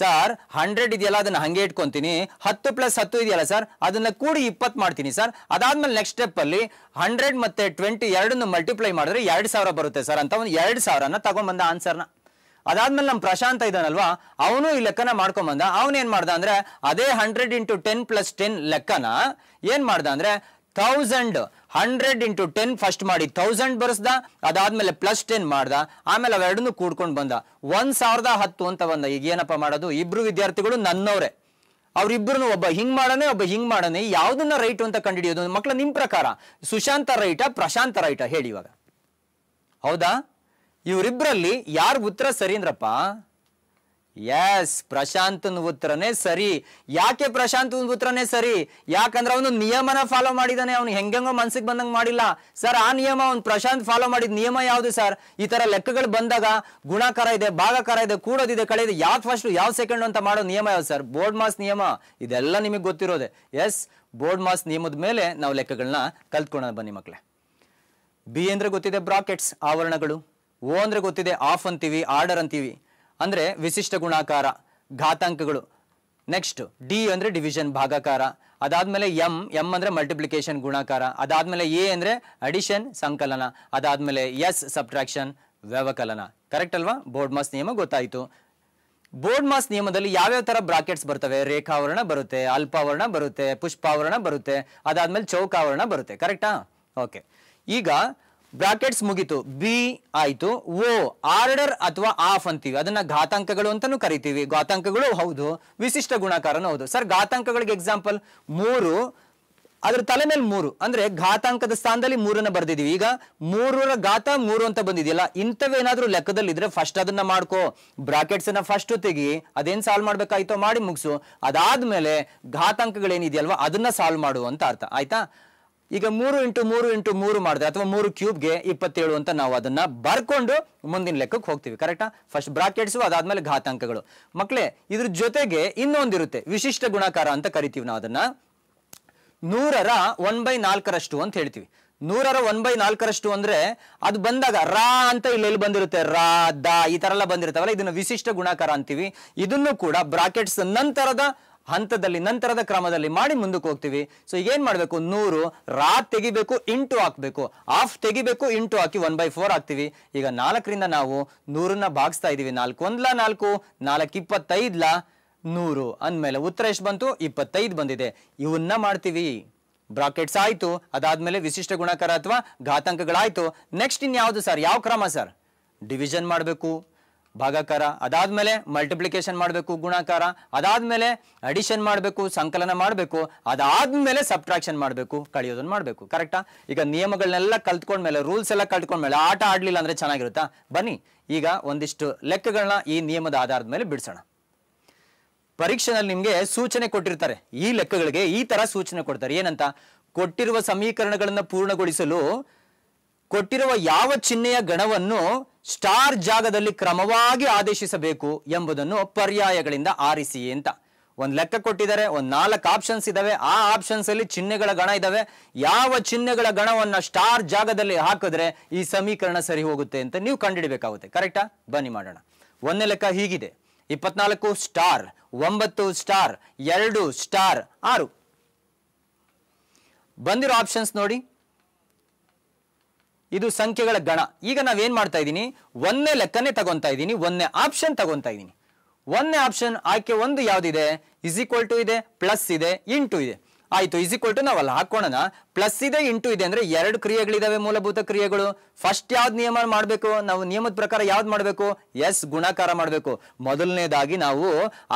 ಸರ್ ಹಂಡ್ರೆಡ್ ಇದೆಯಲ್ಲ ಅದನ್ನ ಹಂಗೆ ಇಟ್ಕೊಂತೀನಿ ಹತ್ತು ಪ್ಲಸ್ ಹತ್ತು ಇದೆಯಲ್ಲ ಸರ್ ಅದನ್ನ ಕೂಡಿ ಇಪ್ಪತ್ತು ಮಾಡ್ತೀನಿ ಸರ್ ಅದಾದ್ಮೇಲೆ ನೆಕ್ಸ್ಟ್ ಸ್ಟೆಪ್ ಅಲ್ಲಿ ಹಂಡ್ರೆಡ್ ಮತ್ತೆ ಟ್ವೆಂಟಿ ಎರಡನ್ನು ಮಲ್ಟಿಪ್ಲೈ ಮಾಡಿದ್ರೆ ಎರಡು ಸಾವಿರ ಬರುತ್ತೆ ಸರ್ ಅಂತ ಒಂದು ಎರಡು ಸಾವಿರನ ತಗೊಂಡ್ಬಂದ ಆನ್ಸರ್ನ ಅದಾದ್ಮೇಲೆ ನಮ್ಮ ಪ್ರಶಾಂತ ಇದಾನಲ್ವಾ ಅವನು ಈ ಲೆಕ್ಕನ ಮಾಡ್ಕೊಂಬಂದ ಅವನೇನ್ ಮಾಡ್ದ ಅಂದ್ರೆ ಅದೇ hundred into ten plus ten ಲೆಕ್ಕನ ಏನ್ ಮಾಡ್ದ ಅಂದ್ರೆ thousand hundred into ten first ಮಾಡಿ ಥೌಸಂಡ್ ಬರ್ಸ್ದ ಅದಾದ್ಮೇಲೆ ಪ್ಲಸ್ ಟೆನ್ ಮಾಡ್ದ ಆಮೇಲೆ ಅವೆರಡನ್ನೂ ಕೂಡ್ಕೊಂಡು ಬಂದ ಒಂದ್ ಸಾವಿರದ ಹತ್ತು ಅಂತ ಬಂದ ಈಗ ಏನಪ್ಪ ಮಾಡೋದು ಇಬ್ರು ವಿದ್ಯಾರ್ಥಿಗಳು ನನ್ನವರೇ ಅವ್ರಿಬ್ರು ಒಬ್ಬ ಹಿಂಗ್ ಮಾಡನೆ ಒಬ್ಬ ಹಿಂಗ್ ಮಾಡನೆ ಯಾವ್ದನ್ನ ರೈಟ್ ಅಂತ ಹಿಡಿಯೋದು ಮಕ್ಕಳ ನಿಮ್ ಪ್ರಕಾರ ಸುಶಾಂತ ರೈಟ ಪ್ರಶಾಂತ ರೈಟ ಹೇಳಿ ಇವಾಗ ಹೌದಾ ಇವರಿಬ್ಬರಲ್ಲಿ ಯಾರ ಉತ್ತರ ಸರಿ ಅಂದ್ರಪ್ಪ ಎಸ್ ಪ್ರಶಾಂತನ ಉತ್ತರನೇ ಸರಿ ಯಾಕೆ ಪ್ರಶಾಂತನ ಉತ್ತರನೇ ಸರಿ ಯಾಕಂದ್ರೆ ಅವನು ನಿಯಮನ ಫಾಲೋ ಮಾಡಿದಾನೆ ಅವ್ನು ಹೆಂಗೆಂಗೋ ಮನ್ಸಿಗೆ ಬಂದಂಗೆ ಮಾಡಿಲ್ಲ ಸರ್ ಆ ನಿಯಮ ಅವ್ನು ಪ್ರಶಾಂತ್ ಫಾಲೋ ಮಾಡಿದ ನಿಯಮ ಯಾವುದು ಸರ್ ಈ ತರ ಲೆಕ್ಕಗಳು ಬಂದಾಗ ಗುಣಾಕಾರ ಇದೆ ಭಾಗಾಕಾರ ಇದೆ ಕೂಡೋದಿದೆ ಕಳೆದಿದೆ ಯಾವ್ದು ಫಸ್ಟ್ ಯಾವ ಸೆಕೆಂಡ್ ಅಂತ ಮಾಡೋ ನಿಯಮ ಯಾವ್ದು ಸರ್ ಬೋರ್ಡ್ ಮಾಸ್ ನಿಯಮ ಇದೆಲ್ಲ ನಿಮಗೆ ಗೊತ್ತಿರೋದೆ ಎಸ್ ಬೋರ್ಡ್ ಮಾಸ್ ನಿಯಮದ ಮೇಲೆ ನಾವು ಲೆಕ್ಕಗಳನ್ನ ಕಲ್ತ್ಕೊಳ್ಳೋಣ ಬನ್ನಿ ಮಕ್ಕಳೇ ಬಿ ಅಂದ್ರೆ ಗೊತ್ತಿದೆ ಬ್ರಾಕೆಟ್ಸ್ ಆವರಣಗಳು ಓ ಅಂದರೆ ಗೊತ್ತಿದೆ ಆಫ್ ಅಂತೀವಿ ಆರ್ಡರ್ ಅಂತೀವಿ ಅಂದರೆ ವಿಶಿಷ್ಟ ಗುಣಾಕಾರ ಘಾತಾಂಕಗಳು ನೆಕ್ಸ್ಟ್ ಡಿ ಅಂದರೆ ಡಿವಿಷನ್ ಭಾಗಾಕಾರ ಅದಾದಮೇಲೆ ಎಂ ಎಂ ಅಂದರೆ ಮಲ್ಟಿಪ್ಲಿಕೇಶನ್ ಗುಣಾಕಾರ ಅದಾದಮೇಲೆ ಎ ಅಂದರೆ ಅಡಿಷನ್ ಸಂಕಲನ ಅದಾದಮೇಲೆ ಎಸ್ ಸಬ್ಟ್ರಾಕ್ಷನ್ ವ್ಯವಕಲನ ಕರೆಕ್ಟ್ ಅಲ್ವಾ ಬೋರ್ಡ್ ಮಾಸ್ ನಿಯಮ ಗೊತ್ತಾಯಿತು ಬೋರ್ಡ್ ಮಾಸ್ ನಿಯಮದಲ್ಲಿ ಯಾವ್ಯಾವ ಥರ ಬ್ರಾಕೆಟ್ಸ್ ಬರ್ತವೆ ರೇಖಾವರಣ ಬರುತ್ತೆ ಅಲ್ಪಾವರಣ ಬರುತ್ತೆ ಪುಷ್ಪಾವರಣ ಬರುತ್ತೆ ಅದಾದಮೇಲೆ ಚೌಕಾವರಣ ಬರುತ್ತೆ ಕರೆಕ್ಟಾ ಓಕೆ ಈಗ ಬ್ರಾಕೆಟ್ಸ್ ಮುಗಿತು ಬಿ ಆಯ್ತು ಓ ಆರ್ಡರ್ ಅಥವಾ ಆಫ್ ಅಂತೀವಿ ಅದನ್ನ ಘಾತಾಂಕಗಳು ಅಂತಾನು ಕರಿತೀವಿ ಘಾತಾಂಕಗಳು ಹೌದು ವಿಶಿಷ್ಟ ಗುಣಾಕಾರನೂ ಹೌದು ಸರ್ ಘಾತಾಂಕಗಳಿಗೆ ಎಕ್ಸಾಂಪಲ್ ಮೂರು ಅದ್ರ ತಲೆ ಮೇಲೆ ಮೂರು ಅಂದ್ರೆ ಘಾತಾಂಕದ ಸ್ಥಾನದಲ್ಲಿ ಮೂರನ್ನ ಬರ್ದಿದೀವಿ ಈಗ ಮೂರರ ಘಾತ ಮೂರು ಅಂತ ಬಂದಿದೆಯಲ್ಲ ಇಂಥವೇನಾದ್ರೂ ಲೆಕ್ಕದಲ್ಲಿ ಇದ್ರೆ ಫಸ್ಟ್ ಅದನ್ನ ಮಾಡ್ಕೋ ಬ್ರಾಕೆಟ್ಸ್ ಅನ್ನ ಫಸ್ಟ್ ತೆಗಿ ಅದೇನ್ ಸಾಲ್ವ್ ಮಾಡ್ಬೇಕಾಯ್ತೋ ಮಾಡಿ ಮುಗಿಸು ಅದಾದ್ಮೇಲೆ ಘಾತಾಂಕಗಳೇನಿದೆಯಲ್ವಾ ಅದನ್ನ ಸಾಲ್ವ್ ಮಾಡು ಅಂತ ಅರ್ಥ ಆಯ್ತಾ ಈಗ ಮೂರು ಇಂಟು ಮೂರು ಇಂಟು ಮೂರು ಮಾಡಿದೆ ಅಥವಾ ಮೂರು ಕ್ಯೂಬ್ಗೆ ಇಪ್ಪತ್ತೇಳು ಅಂತ ನಾವು ಅದನ್ನು ಬರ್ಕೊಂಡು ಮುಂದಿನ ಲೆಕ್ಕಕ್ಕೆ ಹೋಗ್ತೀವಿ ಕರೆಕ್ಟಾ ಫಸ್ಟ್ ಬ್ರಾಕೆಟ್ಸು ಅದಾದಮೇಲೆ ಘಾತಾಂಕಗಳು ಮಕ್ಕಳೇ ಇದ್ರ ಜೊತೆಗೆ ಇನ್ನೊಂದಿರುತ್ತೆ ವಿಶಿಷ್ಟ ಗುಣಾಕಾರ ಅಂತ ಕರಿತೀವಿ ನಾವು ಅದನ್ನು ನೂರರ ಒನ್ ಬೈ ನಾಲ್ಕರಷ್ಟು ಅಂತ ಹೇಳ್ತೀವಿ ನೂರರ ಒನ್ ಬೈ ನಾಲ್ಕರಷ್ಟು ಅಂದ್ರೆ ಅದು ಬಂದಾಗ ರಾ ಅಂತ ಇಲ್ಲಿ ಬಂದಿರುತ್ತೆ ರಾ ದ ಈ ತರ ಎಲ್ಲ ಬಂದಿರುತ್ತವಲ್ಲ ಇದನ್ನ ವಿಶಿಷ್ಟ ಗುಣಾಕಾರ ಅಂತೀವಿ ಇದನ್ನು ಕೂಡ ಬ್ರಾಕೆಟ್ಸ್ ನಂತರದ ಹಂತದಲ್ಲಿ ನಂತರದ ಕ್ರಮದಲ್ಲಿ ಮಾಡಿ ಮುಂದಕ್ಕೆ ಹೋಗ್ತೀವಿ ಸೊ ಏನ್ ಮಾಡಬೇಕು ನೂರು ರಾ ತೆಗಿಬೇಕು ಇಂಟು ಹಾಕ್ಬೇಕು ಆಫ್ ತೆಗಿಬೇಕು ಇಂಟು ಹಾಕಿ ಒನ್ ಬೈ ಫೋರ್ ಹಾಕ್ತಿವಿ ಈಗ ನಾಲ್ಕರಿಂದ ನಾವು ನೂರನ್ನ ಭಾಗಿಸ್ತಾ ಇದೀವಿ ನಾಲ್ಕು ಒಂದ್ಲಾ ನಾಲ್ಕು ನಾಲ್ಕು ಇಪ್ಪತ್ತೈದ್ಲಾ ನೂರು ಅಂದಮೇಲೆ ಉತ್ತರ ಎಷ್ಟು ಬಂತು ಇಪ್ಪತ್ತೈದು ಬಂದಿದೆ ಇವನ್ನ ಮಾಡ್ತೀವಿ ಬ್ರಾಕೆಟ್ಸ್ ಆಯಿತು ಅದಾದಮೇಲೆ ವಿಶಿಷ್ಟ ಗುಣಾಕಾರ ಅಥವಾ ಘಾತಾಂಕಗಳಾಯ್ತು ನೆಕ್ಸ್ಟ್ ಇನ್ಯಾವುದು ಸರ್ ಯಾವ ಕ್ರಮ ಸರ್ ಡಿವಿಷನ್ ಮಾಡಬೇಕು ಭಾಗಾಕಾರ ಅದಾದಮೇಲೆ ಮಲ್ಟಿಪ್ಲಿಕೇಶನ್ ಮಾಡಬೇಕು ಗುಣಾಕಾರ ಅದಾದ್ಮೇಲೆ ಅಡಿಷನ್ ಮಾಡಬೇಕು ಸಂಕಲನ ಮಾಡಬೇಕು ಅದಾದಮೇಲೆ ಸಬ್ಟ್ರಾಕ್ಷನ್ ಮಾಡಬೇಕು ಕಳಿಯೋದನ್ನು ಮಾಡಬೇಕು ಕರೆಕ್ಟಾ ಈಗ ನಿಯಮಗಳನ್ನೆಲ್ಲ ಕಲ್ತ್ಕೊಂಡ್ಮೇಲೆ ರೂಲ್ಸ್ ಎಲ್ಲ ಕಲ್ತ್ಕೊಂಡ್ಮೇಲೆ ಆಟ ಆಡ್ಲಿಲ್ಲ ಅಂದರೆ ಚೆನ್ನಾಗಿರುತ್ತಾ ಬನ್ನಿ ಈಗ ಒಂದಿಷ್ಟು ಲೆಕ್ಕಗಳನ್ನ ಈ ನಿಯಮದ ಆಧಾರದ ಮೇಲೆ ಬಿಡಿಸೋಣ ಪರೀಕ್ಷೆನಲ್ಲಿ ನಿಮಗೆ ಸೂಚನೆ ಕೊಟ್ಟಿರ್ತಾರೆ ಈ ಲೆಕ್ಕಗಳಿಗೆ ಈ ತರ ಸೂಚನೆ ಕೊಡ್ತಾರೆ ಏನಂತ ಕೊಟ್ಟಿರುವ ಸಮೀಕರಣಗಳನ್ನು ಪೂರ್ಣಗೊಳಿಸಲು ಕೊಟ್ಟಿರುವ ಯಾವ ಚಿಹ್ನೆಯ ಗಣವನ್ನು ಸ್ಟಾರ್ ಜಾಗದಲ್ಲಿ ಕ್ರಮವಾಗಿ ಆದೇಶಿಸಬೇಕು ಎಂಬುದನ್ನು ಪರ್ಯಾಯಗಳಿಂದ ಆರಿಸಿ ಅಂತ ಒಂದು ಲೆಕ್ಕ ಕೊಟ್ಟಿದ್ದಾರೆ ಒಂದು ನಾಲ್ಕು ಆಪ್ಷನ್ಸ್ ಇದಾವೆ ಆ ಆಪ್ಷನ್ಸ್ ಅಲ್ಲಿ ಚಿಹ್ನೆಗಳ ಗಣ ಇದಾವೆ ಯಾವ ಚಿಹ್ನೆಗಳ ಗಣವನ್ನ ಸ್ಟಾರ್ ಜಾಗದಲ್ಲಿ ಹಾಕಿದ್ರೆ ಈ ಸಮೀಕರಣ ಸರಿ ಹೋಗುತ್ತೆ ಅಂತ ನೀವು ಕಂಡುಹಿಡಬೇಕಾಗುತ್ತೆ ಕರೆಕ್ಟಾ ಬನ್ನಿ ಮಾಡೋಣ ಒಂದನೇ ಲೆಕ್ಕ ಹೀಗಿದೆ ಇಪ್ಪತ್ನಾಲ್ಕು ಸ್ಟಾರ್ ಒಂಬತ್ತು ಸ್ಟಾರ್ ಎರಡು ಸ್ಟಾರ್ ಆರು ಬಂದಿರೋ ಆಪ್ಷನ್ಸ್ ನೋಡಿ ಇದು ಸಂಖ್ಯೆಗಳ ಗಣ ಈಗ ನಾವೇನ್ ಮಾಡ್ತಾ ಇದ್ದೀನಿ ಒಂದನೇ ಲೆಕ್ಕನೇ ತಗೊಂತಾ ಇದ್ದೀನಿ ಒಂದನೇ ಆಪ್ಷನ್ ತಗೊಂತಾ ಇದ್ದೀನಿ ಒಂದನೇ ಆಪ್ಷನ್ ಆಯ್ಕೆ ಒಂದು ಯಾವ್ದಿದೆ ಇಸ್ ಈಕ್ವಲ್ ಟು ಇದೆ ಪ್ಲಸ್ ಇದೆ ಇಂಟು ಇದೆ ಆಯ್ತು ಇಸ್ ನಾವಲ್ಲ ಟು ಹಾಕೋಣ ಪ್ಲಸ್ ಇದೆ ಇಂಟು ಇದೆ ಅಂದ್ರೆ ಎರಡು ಕ್ರಿಯೆಗಳಿದಾವೆ ಮೂಲಭೂತ ಕ್ರಿಯೆಗಳು ಫಸ್ಟ್ ಯಾವ್ದು ನಿಯಮ ಮಾಡಬೇಕು ನಾವು ನಿಯಮದ ಪ್ರಕಾರ ಯಾವ್ದು ಮಾಡ್ಬೇಕು ಎಸ್ ಗುಣಾಕಾರ ಮಾಡಬೇಕು ಮೊದಲನೇದಾಗಿ ನಾವು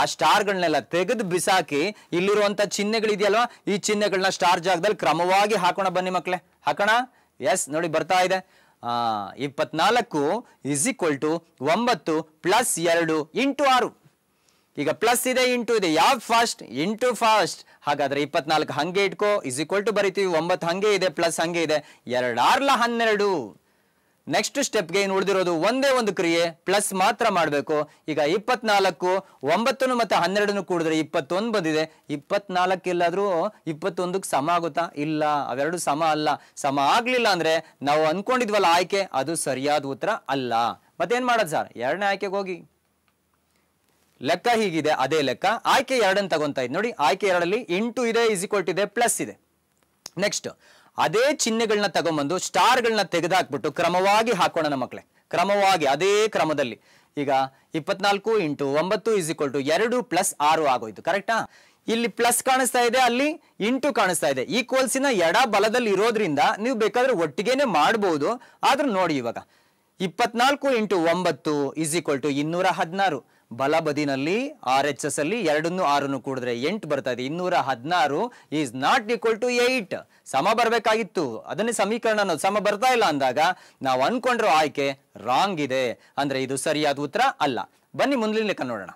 ಆ ಸ್ಟಾರ್ಗಳನ್ನೆಲ್ಲ ತೆಗೆದು ಬಿಸಾಕಿ ಇಲ್ಲಿರುವಂತ ಚಿಹ್ನೆಗಳಿದೆಯಲ್ವಾ ಈ ಚಿಹ್ನೆಗಳನ್ನ ಸ್ಟಾರ್ ಜಾಗದಲ್ಲಿ ಕ್ರಮವಾಗಿ ಹಾಕೋಣ ಬನ್ನಿ ಮಕ್ಕಳೇ ಹಾಕೋಣ ಎಸ್ ನೋಡಿ ಬರ್ತಾ ಇದೆ ಆ ಇಪ್ಪತ್ನಾಲ್ಕು ಇಸ್ ಇಕ್ವಲ್ ಟು ಒಂಬತ್ತು ಪ್ಲಸ್ ಎರಡು ಇಂಟು ಆರು ಈಗ ಪ್ಲಸ್ ಇದೆ ಇಂಟು ಇದೆ ಯಾವ ಫಾಸ್ಟ್ ಇಂಟು ಫಾಸ್ಟ್ ಹಾಗಾದ್ರೆ ಇಪ್ಪತ್ನಾಲ್ಕು ಹಂಗೆ ಇಟ್ಕೋ ಇಸ್ ಟು ಬರಿತೀವಿ ಒಂಬತ್ತು ಹಂಗೆ ಇದೆ ಪ್ಲಸ್ ಹಂಗೆ ಇದೆ ಎರಡಾರ್ಲ ಹನ್ನೆರಡು ನೆಕ್ಸ್ಟ್ ಸ್ಟೆಪ್ಗೆ ಏನು ಉಳಿದಿರೋದು ಒಂದೇ ಒಂದು ಕ್ರಿಯೆ ಪ್ಲಸ್ ಮಾತ್ರ ಮಾಡಬೇಕು ಈಗ ಇಪ್ಪತ್ನಾಲ್ಕು ಒಂಬತ್ತನ್ನು ಮತ್ತು ಹನ್ನೆರಡನ್ನು ಕೂಡಿದ್ರೆ ಇಪ್ಪತ್ತೊಂದು ಬಂದಿದೆ ಇಪ್ಪತ್ನಾಲ್ಕು ಎಲ್ಲಾದರೂ ಇಪ್ಪತ್ತೊಂದಕ್ಕೆ ಸಮ ಆಗುತ್ತಾ ಇಲ್ಲ ಅವೆರಡು ಸಮ ಅಲ್ಲ ಸಮ ಆಗಲಿಲ್ಲ ಅಂದರೆ ನಾವು ಅಂದ್ಕೊಂಡಿದ್ವಲ್ಲ ಆಯ್ಕೆ ಅದು ಸರಿಯಾದ ಉತ್ತರ ಅಲ್ಲ ಮತ್ತೇನು ಮಾಡೋದು ಸರ್ ಎರಡನೇ ಆಯ್ಕೆಗೆ ಹೋಗಿ ಲೆಕ್ಕ ಹೀಗಿದೆ ಅದೇ ಲೆಕ್ಕ ಆಯ್ಕೆ ಎರಡನ್ನು ತಗೊಂತಾ ಇದ್ ನೋಡಿ ಆಯ್ಕೆ ಎರಡಲ್ಲಿ ಇಂಟು ಇದೆ ಇಸ್ ಇದೆ ಪ್ಲಸ್ ಇದೆ ನೆಕ್ಸ್ಟ್ ಅದೇ ಚಿಹ್ನೆಗಳನ್ನ ತಗೊಂಬಂದು ಸ್ಟಾರ್ಗಳನ್ನ ತೆಗೆದಾಕ್ಬಿಟ್ಟು ಕ್ರಮವಾಗಿ ಹಾಕೋಣ ನಮ್ಮ ಮಕ್ಕಳೇ ಕ್ರಮವಾಗಿ ಅದೇ ಕ್ರಮದಲ್ಲಿ ಈಗ ಇಪ್ಪತ್ನಾಲ್ಕು ಇಂಟು ಒಂಬತ್ತು ಇಸ್ ಟು ಎರಡು ಪ್ಲಸ್ ಆರು ಆಗೋಯ್ತು ಕರೆಕ್ಟಾ ಇಲ್ಲಿ ಪ್ಲಸ್ ಕಾಣಿಸ್ತಾ ಇದೆ ಅಲ್ಲಿ ಇಂಟು ಕಾಣಿಸ್ತಾ ಇದೆ ಈಕ್ವಲ್ಸಿನ ಎಡ ಬಲದಲ್ಲಿ ಇರೋದ್ರಿಂದ ನೀವು ಬೇಕಾದ್ರೆ ಒಟ್ಟಿಗೆನೆ ಮಾಡ್ಬೋದು ಆದ್ರೂ ನೋಡಿ ಇವಾಗ ಇಪ್ಪತ್ನಾಲ್ಕು ಇಂಟು ಒಂಬತ್ತು ಇಸ್ ಟು ಇನ್ನೂರ ಹದಿನಾರು ಬಲ ಬದಿನಲ್ಲಿ ಆರ್ ಎಚ್ ಎಸ್ ಅಲ್ಲಿ ಎರಡನ್ನೂ ಆರನ್ನು ಕೂಡಿದ್ರೆ ಎಂಟು ಬರ್ತಾ ಇದೆ ಇನ್ನೂರ ಹದಿನಾರು is not equal to eight ಸಮ ಬರಬೇಕಾಗಿತ್ತು ಅದನ್ನೇ ಸಮೀಕರಣ ಅನ್ನೋದು ಸಮ ಬರ್ತಾ ಇಲ್ಲ ಅಂದಾಗ ನಾವು ಅನ್ಕೊಂಡಿರೋ ಆಯ್ಕೆ ರಾಂಗ್ ಇದೆ ಅಂದ್ರೆ ಇದು ಸರಿಯಾದ ಉತ್ತರ ಅಲ್ಲ ಬನ್ನಿ ಮುಂದಿನ ಲೆಕ್ಕ ನೋಡೋಣ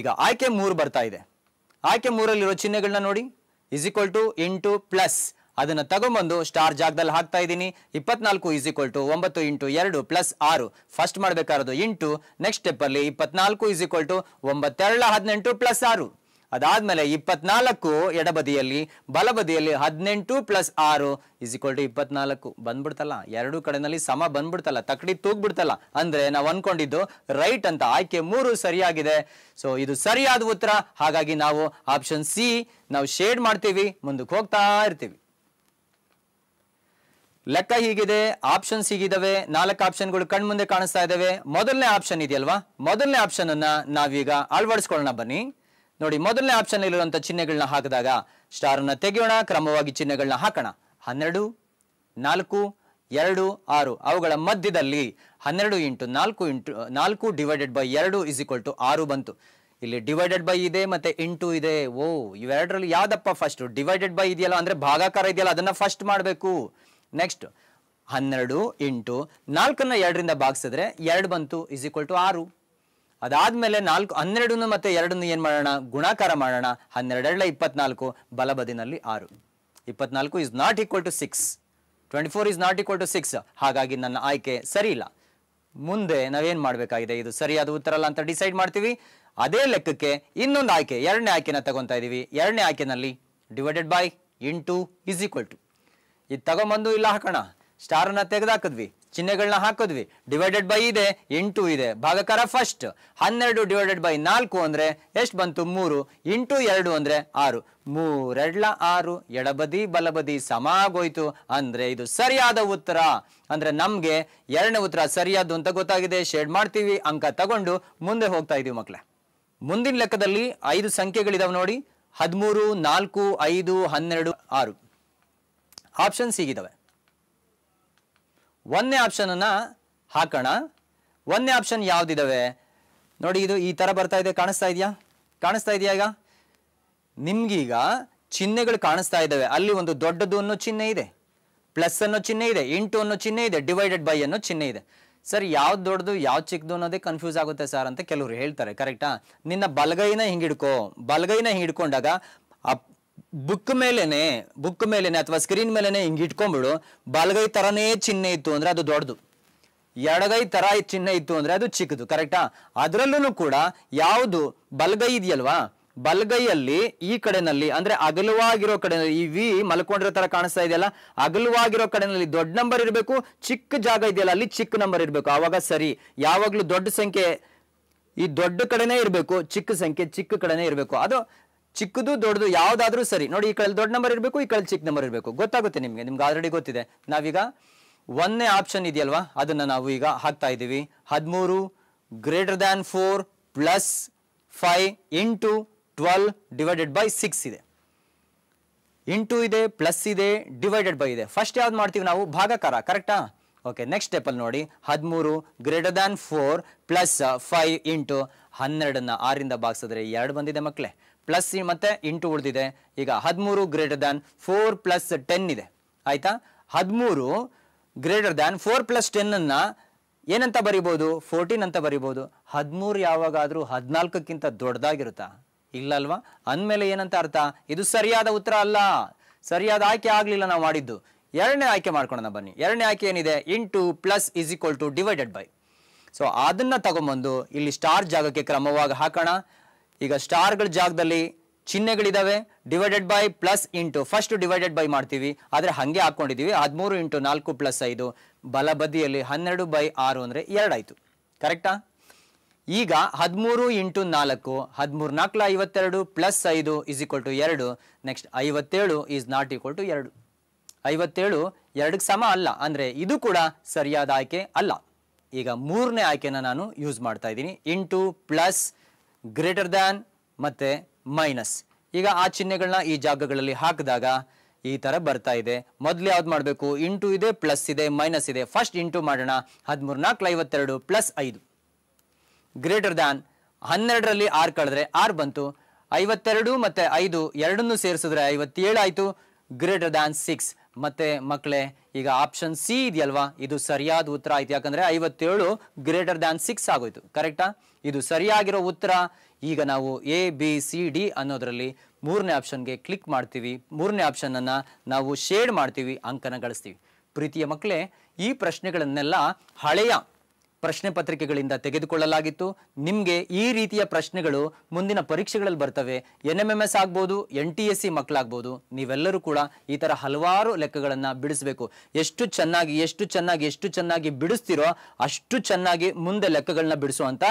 ಈಗ ಆಯ್ಕೆ ಮೂರು ಬರ್ತಾ ಇದೆ ಆಯ್ಕೆ ಮೂರಲ್ಲಿರೋ ಚಿಹ್ನೆಗಳನ್ನ ನೋಡಿ is equal to into plus ಅದನ್ನು ತಗೊಂಬಂದು ಸ್ಟಾರ್ ಜಾಗದಲ್ಲಿ ಹಾಕ್ತಾ ಇದ್ದೀನಿ ಇಪ್ಪತ್ನಾಲ್ಕು ಈಸ್ ಈಕ್ವಲ್ ಟು ಒಂಬತ್ತು ಇಂಟು ಎರಡು ಪ್ಲಸ್ ಆರು ಫಸ್ಟ್ ಮಾಡಬೇಕಾಗಿರೋದು ಇಂಟು ನೆಕ್ಸ್ಟ್ ಸ್ಟೆಪ್ಪಲ್ಲಿ ಇಪ್ಪತ್ನಾಲ್ಕು ಈಸ್ ಈಕ್ವಲ್ ಟು ಒಂಬತ್ತೆರಡು ಹದಿನೆಂಟು ಪ್ಲಸ್ ಆರು ಅದಾದಮೇಲೆ ಇಪ್ಪತ್ನಾಲ್ಕು ಎಡಬದಿಯಲ್ಲಿ ಬಲಬದಿಯಲ್ಲಿ ಹದಿನೆಂಟು ಪ್ಲಸ್ ಆರು ಈಸ್ ಈಕ್ವಲ್ ಟು ಇಪ್ಪತ್ನಾಲ್ಕು ಬಂದ್ಬಿಡ್ತಲ್ಲ ಎರಡು ಕಡೆಯಲ್ಲಿ ಸಮ ಬಂದ್ಬಿಡ್ತಲ್ಲ ತಕ್ಕಡಿ ತೂಗ್ಬಿಡ್ತಲ್ಲ ಅಂದರೆ ನಾವು ಅಂದ್ಕೊಂಡಿದ್ದು ರೈಟ್ ಅಂತ ಆಯ್ಕೆ ಮೂರು ಸರಿಯಾಗಿದೆ ಸೊ ಇದು ಸರಿಯಾದ ಉತ್ತರ ಹಾಗಾಗಿ ನಾವು ಆಪ್ಷನ್ ಸಿ ನಾವು ಶೇಡ್ ಮಾಡ್ತೀವಿ ಮುಂದಕ್ಕೆ ಹೋಗ್ತಾ ಇರ್ತೀವಿ ಲೆಕ್ಕ ಹೀಗಿದೆ ಆಪ್ಷನ್ಸ್ ಹೀಗಿದಾವೆ ನಾಲ್ಕು ಆಪ್ಷನ್ಗಳು ಕಣ್ಮುಂದೆ ಕಾಣಿಸ್ತಾ ಇದಾವೆ ಮೊದಲನೇ ಆಪ್ಷನ್ ಇದೆಯಲ್ವಾ ಮೊದಲನೇ ಆಪ್ಷನ್ ಅನ್ನ ನಾವೀಗ ಅಳವಡಿಸ್ಕೊಳ್ಳೋಣ ಬನ್ನಿ ನೋಡಿ ಮೊದಲನೇ ಆಪ್ಷನ್ ಇರುವಂತ ಚಿಹ್ನೆಗಳನ್ನ ಹಾಕಿದಾಗ ಸ್ಟಾರ್ ಅನ್ನ ತೆಗೆಯೋಣ ಕ್ರಮವಾಗಿ ಚಿಹ್ನೆಗಳನ್ನ ಹಾಕೋಣ ಹನ್ನೆರಡು ನಾಲ್ಕು ಎರಡು ಆರು ಅವುಗಳ ಮಧ್ಯದಲ್ಲಿ ಹನ್ನೆರಡು ಇಂಟು ನಾಲ್ಕು ಇಂಟು ನಾಲ್ಕು ಡಿವೈಡೆಡ್ ಬೈ ಎರಡು ಇಸ್ ಈಕ್ವಲ್ ಟು ಆರು ಬಂತು ಇಲ್ಲಿ ಡಿವೈಡೆಡ್ ಬೈ ಇದೆ ಮತ್ತೆ ಇಂಟು ಇದೆ ಓ ಇವೆರಡರಲ್ಲಿ ಯಾವ್ದಪ್ಪ ಫಸ್ಟ್ ಡಿವೈಡೆಡ್ ಬೈ ಇದೆಯಲ್ಲ ಅಂದ್ರೆ ಭಾಗಾಕಾರ ಇದೆಯಲ್ಲ ಅದನ್ನ ಫಸ್ಟ್ ಮಾಡಬೇಕು ನೆಕ್ಸ್ಟ್ ಹನ್ನೆರಡು ಇಂಟು ನಾಲ್ಕನ್ನು ಎರಡರಿಂದ ಭಾಗಿಸಿದ್ರೆ ಎರಡು ಬಂತು ಇಸ್ ಈಕ್ವಲ್ ಟು ಆರು ಅದಾದಮೇಲೆ ನಾಲ್ಕು ಹನ್ನೆರಡನ್ನು ಮತ್ತು ಎರಡನ್ನು ಏನು ಮಾಡೋಣ ಗುಣಾಕಾರ ಮಾಡೋಣ ಹನ್ನೆರಡೆರಡ ಇಪ್ಪತ್ನಾಲ್ಕು ಬಲಬದಿನಲ್ಲಿ ಆರು ಇಪ್ಪತ್ನಾಲ್ಕು is not equal to six twenty four is not equal to six ಹಾಗಾಗಿ ನನ್ನ ಆಯ್ಕೆ ಸರಿ ಇಲ್ಲ ಮುಂದೆ ನಾವೇನು ಮಾಡಬೇಕಾಗಿದೆ ಇದು ಸರಿಯಾದ ಉತ್ತರ ಅಲ್ಲ ಅಂತ ಡಿಸೈಡ್ ಮಾಡ್ತೀವಿ ಅದೇ ಲೆಕ್ಕಕ್ಕೆ ಇನ್ನೊಂದು ಆಯ್ಕೆ ಎರಡನೇ ಆಯ್ಕೆನ ತಗೊತಾ ಇದ್ದೀವಿ ಎರಡನೇ ಆಯ್ಕೆನಲ್ಲಿ divided by into is equal to ಇದು ತಗೊಂಬಂದು ಇಲ್ಲ ಹಾಕೋಣ ತೆಗೆದು ತೆಗೆದಾಕಿದ್ವಿ ಚಿಹ್ನೆಗಳನ್ನ ಹಾಕಿದ್ವಿ ಡಿವೈಡೆಡ್ ಬೈ ಇದೆ ಎಂಟು ಇದೆ ಭಾಗಕಾರ ಫಸ್ಟ್ ಹನ್ನೆರಡು ಡಿವೈಡೆಡ್ ಬೈ ನಾಲ್ಕು ಅಂದರೆ ಎಷ್ಟು ಬಂತು ಮೂರು ಇಂಟು ಎರಡು ಅಂದರೆ ಆರು ಮೂರೆಡ್ಲ ಆರು ಎಡಬದಿ ಬಲಬದಿ ಸಮ ಆಗೋಯ್ತು ಅಂದರೆ ಇದು ಸರಿಯಾದ ಉತ್ತರ ಅಂದರೆ ನಮಗೆ ಎರಡನೇ ಉತ್ತರ ಸರಿಯಾದ್ದು ಅಂತ ಗೊತ್ತಾಗಿದೆ ಶೇಡ್ ಮಾಡ್ತೀವಿ ಅಂಕ ತಗೊಂಡು ಮುಂದೆ ಹೋಗ್ತಾ ಇದೀವಿ ಮಕ್ಕಳೇ ಮುಂದಿನ ಲೆಕ್ಕದಲ್ಲಿ ಐದು ಸಂಖ್ಯೆಗಳಿದಾವೆ ನೋಡಿ ಹದಿಮೂರು ನಾಲ್ಕು ಐದು ಹನ್ನೆರಡು ಆರು ಆಪ್ಷನ್ಸ್ ಹೀಗಿದ್ದಾವೆ ಒಂದನೇ ಆಪ್ಷನನ್ನು ಹಾಕೋಣ ಒಂದನೇ ಆಪ್ಷನ್ ಯಾವ್ದಿದಾವೆ ನೋಡಿ ಇದು ಈ ಥರ ಬರ್ತಾ ಇದೆ ಕಾಣಿಸ್ತಾ ಇದೆಯಾ ಕಾಣಿಸ್ತಾ ಇದೆಯಾ ಈಗ ನಿಮ್ಗೀಗ ಚಿಹ್ನೆಗಳು ಕಾಣಿಸ್ತಾ ಇದ್ದಾವೆ ಅಲ್ಲಿ ಒಂದು ದೊಡ್ಡದು ಅನ್ನೋ ಚಿಹ್ನೆ ಇದೆ ಪ್ಲಸ್ ಅನ್ನೋ ಚಿಹ್ನೆ ಇದೆ ಇಂಟು ಅನ್ನೋ ಚಿಹ್ನೆ ಇದೆ ಡಿವೈಡೆಡ್ ಬೈ ಅನ್ನೋ ಚಿಹ್ನೆ ಇದೆ ಸರ್ ಯಾವ್ದು ದೊಡ್ಡದು ಯಾವ್ದು ಚಿಕ್ಕದು ಅನ್ನೋದೇ ಕನ್ಫ್ಯೂಸ್ ಆಗುತ್ತೆ ಸರ್ ಅಂತ ಕೆಲವರು ಹೇಳ್ತಾರೆ ಕರೆಕ್ಟಾ ನಿನ್ನ ಬಲಗೈನ ಹಿಂಗಿಡ್ಕೋ ಬಲಗೈನ ಹಿಂಗಿಡ್ಕೊಂಡಾಗ ಆ ಬುಕ್ ಮೇಲೇನೆ ಬುಕ್ ಮೇಲೇನೆ ಅಥವಾ ಸ್ಕ್ರೀನ್ ಮೇಲೇನೆ ಹಿಂಗೆ ಇಟ್ಕೊಂಡ್ಬಿಡು ಬಲಗೈ ಥರನೇ ಚಿಹ್ನೆ ಇತ್ತು ಅಂದರೆ ಅದು ದೊಡ್ಡದು ಎಡಗೈ ಥರ ಚಿಹ್ನೆ ಇತ್ತು ಅಂದರೆ ಅದು ಚಿಕ್ಕದು ಕರೆಕ್ಟಾ ಅದರಲ್ಲೂ ಕೂಡ ಯಾವುದು ಬಲಗೈ ಇದೆಯಲ್ವಾ ಬಲಗೈಯಲ್ಲಿ ಈ ಕಡೆನಲ್ಲಿ ಅಂದ್ರೆ ಅಗಲವಾಗಿರೋ ಕಡೆ ಈ ವಿ ಮಲ್ಕೊಂಡಿರೋ ತರ ಕಾಣಿಸ್ತಾ ಇದೆಯಲ್ಲ ಅಗಲವಾಗಿರೋ ಕಡೆನಲ್ಲಿ ದೊಡ್ಡ ನಂಬರ್ ಇರಬೇಕು ಚಿಕ್ಕ ಜಾಗ ಇದೆಯಲ್ಲ ಅಲ್ಲಿ ಚಿಕ್ಕ ನಂಬರ್ ಇರಬೇಕು ಆವಾಗ ಸರಿ ಯಾವಾಗಲೂ ದೊಡ್ಡ ಸಂಖ್ಯೆ ಈ ದೊಡ್ಡ ಕಡೆನೇ ಇರಬೇಕು ಚಿಕ್ಕ ಸಂಖ್ಯೆ ಚಿಕ್ಕ ಕಡೆನೇ ಇರಬೇಕು ಅದು ಚಿಕ್ಕದು ದೊಡ್ಡದು ಯಾವುದಾದ್ರೂ ಸರಿ ನೋಡಿ ಈ ಕಡೆ ದೊಡ್ಡ ನಂಬರ್ ಇರಬೇಕು ಈ ಕಡೆ ಚಿಕ್ಕ ನಂಬರ್ ಇರಬೇಕು ಗೊತ್ತಾಗುತ್ತೆ ನಿಮಗೆ ನಿಮ್ಗೆ ಆಲ್ರೆಡಿ ಗೊತ್ತಿದೆ ನಾವೀಗ ಒಂದನೇ ಆಪ್ಷನ್ ಇದೆಯಲ್ವಾ ಅದನ್ನು ನಾವು ಈಗ ಹಾಕ್ತಾ ಇದ್ದೀವಿ ಹದಿಮೂರು greater than four plus five into twelve divided by six ಇದೆ ಇಂಟು ಇದೆ ಪ್ಲಸ್ ಇದೆ ಡಿವೈಡೆಡ್ ಬೈ ಇದೆ ಫಸ್ಟ್ ಯಾವ್ದು ಮಾಡ್ತೀವಿ ನಾವು ಭಾಗಕಾರ ಕರೆಕ್ಟಾ ಓಕೆ ನೆಕ್ಸ್ಟ್ ಅಲ್ಲಿ ನೋಡಿ ಹದಿಮೂರು greater than four plus five into ಹನ್ನೆರಡನ್ನ ಆರಿಂದ ಭಾಗಿಸಿದ್ರೆ ಎರಡು ಬಂದಿದೆ ಮಕ್ಕಳೇ ಪ್ಲಸ್ ಮತ್ತೆ ಇಂಟು ಉಳಿದಿದೆ ಈಗ ಹದಿಮೂರು greater than four plus ten ಇದೆ ಆಯ್ತಾ ಹದಿಮೂರು ಗ್ರೇಟರ್ ದ್ಯಾನ್ ಫೋರ್ ಪ್ಲಸ್ ಟೆನ್ನನ್ನು ಏನಂತ ಬರಿಬೋದು ಫೋರ್ಟೀನ್ ಅಂತ ಬರಿಬೋದು ಹದಿಮೂರು ಯಾವಾಗಾದರೂ ಹದಿನಾಲ್ಕಕ್ಕಿಂತ ದೊಡ್ಡದಾಗಿರುತ್ತಾ ಇಲ್ಲ ಅಲ್ವಾ ಅಂದಮೇಲೆ ಏನಂತ ಅರ್ಥ ಇದು ಸರಿಯಾದ ಉತ್ತರ ಅಲ್ಲ ಸರಿಯಾದ ಆಯ್ಕೆ ಆಗಲಿಲ್ಲ ನಾವು ಮಾಡಿದ್ದು ಎರಡನೇ ಆಯ್ಕೆ ಮಾಡ್ಕೊಳ್ಳೋಣ ಬನ್ನಿ ಎರಡನೇ ಆಯ್ಕೆ ಏನಿದೆ into plus is equal to divided by so ಅದನ್ನು ತಗೊಂಬಂದು ಇಲ್ಲಿ ಸ್ಟಾರ್ ಜಾಗಕ್ಕೆ ಕ್ರಮವಾಗಿ ಹಾಕೋಣ ಈಗ ಸ್ಟಾರ್ಗಳ ಜಾಗದಲ್ಲಿ ಚಿಹ್ನೆಗಳಿದಾವೆ divided by plus into first divided by ಮಾಡ್ತೀವಿ ಆದರೆ ಹಾಗೆ ಹಾಕೊಂಡಿದ್ದೀವಿ ಹದಿಮೂರು ಇಂಟು ನಾಲ್ಕು ಪ್ಲಸ್ ಐದು ಬಲ ಬದಿಯಲ್ಲಿ ಹನ್ನೆರಡು ಬೈ ಆರು ಅಂದರೆ ಎರಡಾಯಿತು ಕರೆಕ್ಟಾ ಈಗ ಹದಿಮೂರು ಇಂಟು ನಾಲ್ಕು ಹದಿಮೂರು ನಾಲ್ಕು ಐವತ್ತೆರಡು ಪ್ಲಸ್ ಐದು ಇಸ್ ಈಕ್ವಲ್ ಟು ಎರಡು ನೆಕ್ಸ್ಟ್ ಐವತ್ತೇಳು ಈಸ್ ನಾಟ್ ಈಕ್ವಲ್ ಟು ಎರಡು ಐವತ್ತೇಳು ಎರಡಕ್ಕೆ ಸಮ ಅಲ್ಲ ಅಂದರೆ ಇದು ಕೂಡ ಸರಿಯಾದ ಆಯ್ಕೆ ಅಲ್ಲ ಈಗ ಮೂರನೇ ಆಯ್ಕೆನ ನಾನು ಯೂಸ್ ಮಾಡ್ತಾ ಇದ್ದೀನಿ ಇಂಟು ಪ್ಲಸ್ ಗ್ರೇಟರ್ ದ್ಯಾನ್ ಮತ್ತು ಮೈನಸ್ ಈಗ ಆ ಚಿಹ್ನೆಗಳನ್ನ ಈ ಜಾಗಗಳಲ್ಲಿ ಹಾಕಿದಾಗ ಈ ಥರ ಬರ್ತಾ ಇದೆ ಮೊದಲು ಯಾವ್ದು ಮಾಡಬೇಕು ಇಂಟು ಇದೆ ಪ್ಲಸ್ ಇದೆ ಮೈನಸ್ ಇದೆ ಫಸ್ಟ್ ಇಂಟು ಮಾಡೋಣ ಹದಿಮೂರು ನಾಲ್ಕು ಐವತ್ತೆರಡು ಪ್ಲಸ್ ಐದು ಗ್ರೇಟರ್ ದ್ಯಾನ್ ಹನ್ನೆರಡರಲ್ಲಿ ಆರ್ ಕಳೆದ್ರೆ ಆರ್ ಬಂತು ಐವತ್ತೆರಡು ಮತ್ತು ಐದು ಎರಡನ್ನೂ ಸೇರಿಸಿದ್ರೆ ಐವತ್ತೇಳು ಆಯಿತು ಗ್ರೇಟರ್ ದ್ಯಾನ್ ಸಿಕ್ಸ್ ಮತ್ತೆ ಮಕ್ಕಳೇ ಈಗ ಆಪ್ಷನ್ ಸಿ ಇದೆಯಲ್ವಾ ಇದು ಸರಿಯಾದ ಉತ್ತರ ಆಯ್ತು ಯಾಕಂದ್ರೆ ಐವತ್ತೇಳು ಗ್ರೇಟರ್ ದ್ಯಾನ್ ಸಿಕ್ಸ್ ಆಗೋಯ್ತು ಕರೆಕ್ಟಾ ಇದು ಸರಿಯಾಗಿರೋ ಉತ್ತರ ಈಗ ನಾವು ಎ ಬಿ ಸಿ ಡಿ ಅನ್ನೋದರಲ್ಲಿ ಮೂರನೇ ಆಪ್ಷನ್ಗೆ ಕ್ಲಿಕ್ ಮಾಡ್ತೀವಿ ಮೂರನೇ ಆಪ್ಷನನ್ನು ನಾವು ಶೇಡ್ ಮಾಡ್ತೀವಿ ಅಂಕನ ಗಳಿಸ್ತೀವಿ ಪ್ರೀತಿಯ ಮಕ್ಕಳೇ ಈ ಪ್ರಶ್ನೆಗಳನ್ನೆಲ್ಲ ಹಳೆಯ ಪ್ರಶ್ನೆ ಪತ್ರಿಕೆಗಳಿಂದ ತೆಗೆದುಕೊಳ್ಳಲಾಗಿತ್ತು ನಿಮಗೆ ಈ ರೀತಿಯ ಪ್ರಶ್ನೆಗಳು ಮುಂದಿನ ಪರೀಕ್ಷೆಗಳಲ್ಲಿ ಬರ್ತವೆ ಎನ್ ಎಮ್ ಎಮ್ ಎಸ್ ಆಗ್ಬೋದು ಎನ್ ಟಿ ಎಸ್ ಸಿ ಮಕ್ಕಳಾಗ್ಬೋದು ನೀವೆಲ್ಲರೂ ಕೂಡ ಈ ಥರ ಹಲವಾರು ಲೆಕ್ಕಗಳನ್ನು ಬಿಡಿಸಬೇಕು ಎಷ್ಟು ಚೆನ್ನಾಗಿ ಎಷ್ಟು ಚೆನ್ನಾಗಿ ಎಷ್ಟು ಚೆನ್ನಾಗಿ ಬಿಡಿಸ್ತಿರೋ ಅಷ್ಟು ಚೆನ್ನಾಗಿ ಮುಂದೆ ಲೆಕ್ಕಗಳನ್ನ ಬಿಡಿಸುವಂಥ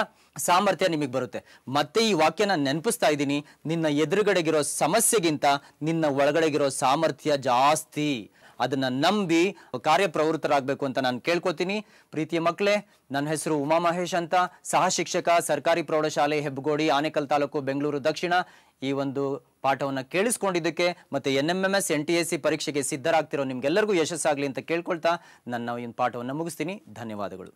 ಸಾಮರ್ಥ್ಯ ನಿಮಗೆ ಬರುತ್ತೆ ಮತ್ತೆ ಈ ವಾಕ್ಯನ ನೆನಪಿಸ್ತಾ ಇದ್ದೀನಿ ನಿನ್ನ ಎದುರುಗಡೆಗಿರೋ ಸಮಸ್ಯೆಗಿಂತ ನಿನ್ನ ಒಳಗಡೆಗಿರೋ ಸಾಮರ್ಥ್ಯ ಜಾಸ್ತಿ ಅದನ್ನ ನಂಬಿ ಕಾರ್ಯಪ್ರವೃತ್ತರಾಗಬೇಕು ಅಂತ ನಾನು ಕೇಳ್ಕೊತೀನಿ ಪ್ರೀತಿಯ ಮಕ್ಕಳೇ ನನ್ನ ಹೆಸರು ಉಮಾ ಮಹೇಶ್ ಅಂತ ಸಹ ಶಿಕ್ಷಕ ಸರ್ಕಾರಿ ಪ್ರೌಢಶಾಲೆ ಹೆಬ್ಬಗೋಡಿ ಆನೇಕಲ್ ತಾಲೂಕು ಬೆಂಗಳೂರು ದಕ್ಷಿಣ ಈ ಒಂದು ಪಾಠವನ್ನು ಕೇಳಿಸ್ಕೊಂಡಿದ್ದಕ್ಕೆ ಮತ್ತೆ N M M S N T S C ಪರೀಕ್ಷೆಗೆ ಸಿದ್ಧರಾಗ್ತಿರೋ ನಿಮ್ಗೆಲ್ಲರಿಗೂ ಯಶಸ್ಸಾಗಲಿ ಅಂತ ಕೇಳ್ಕೊಳ್ತಾ ನನ್ನ ಈ ಪಾಠವನ್ನು ಮುಗಿಸ್ತೀನಿ ಧನ್ಯವಾದಗಳು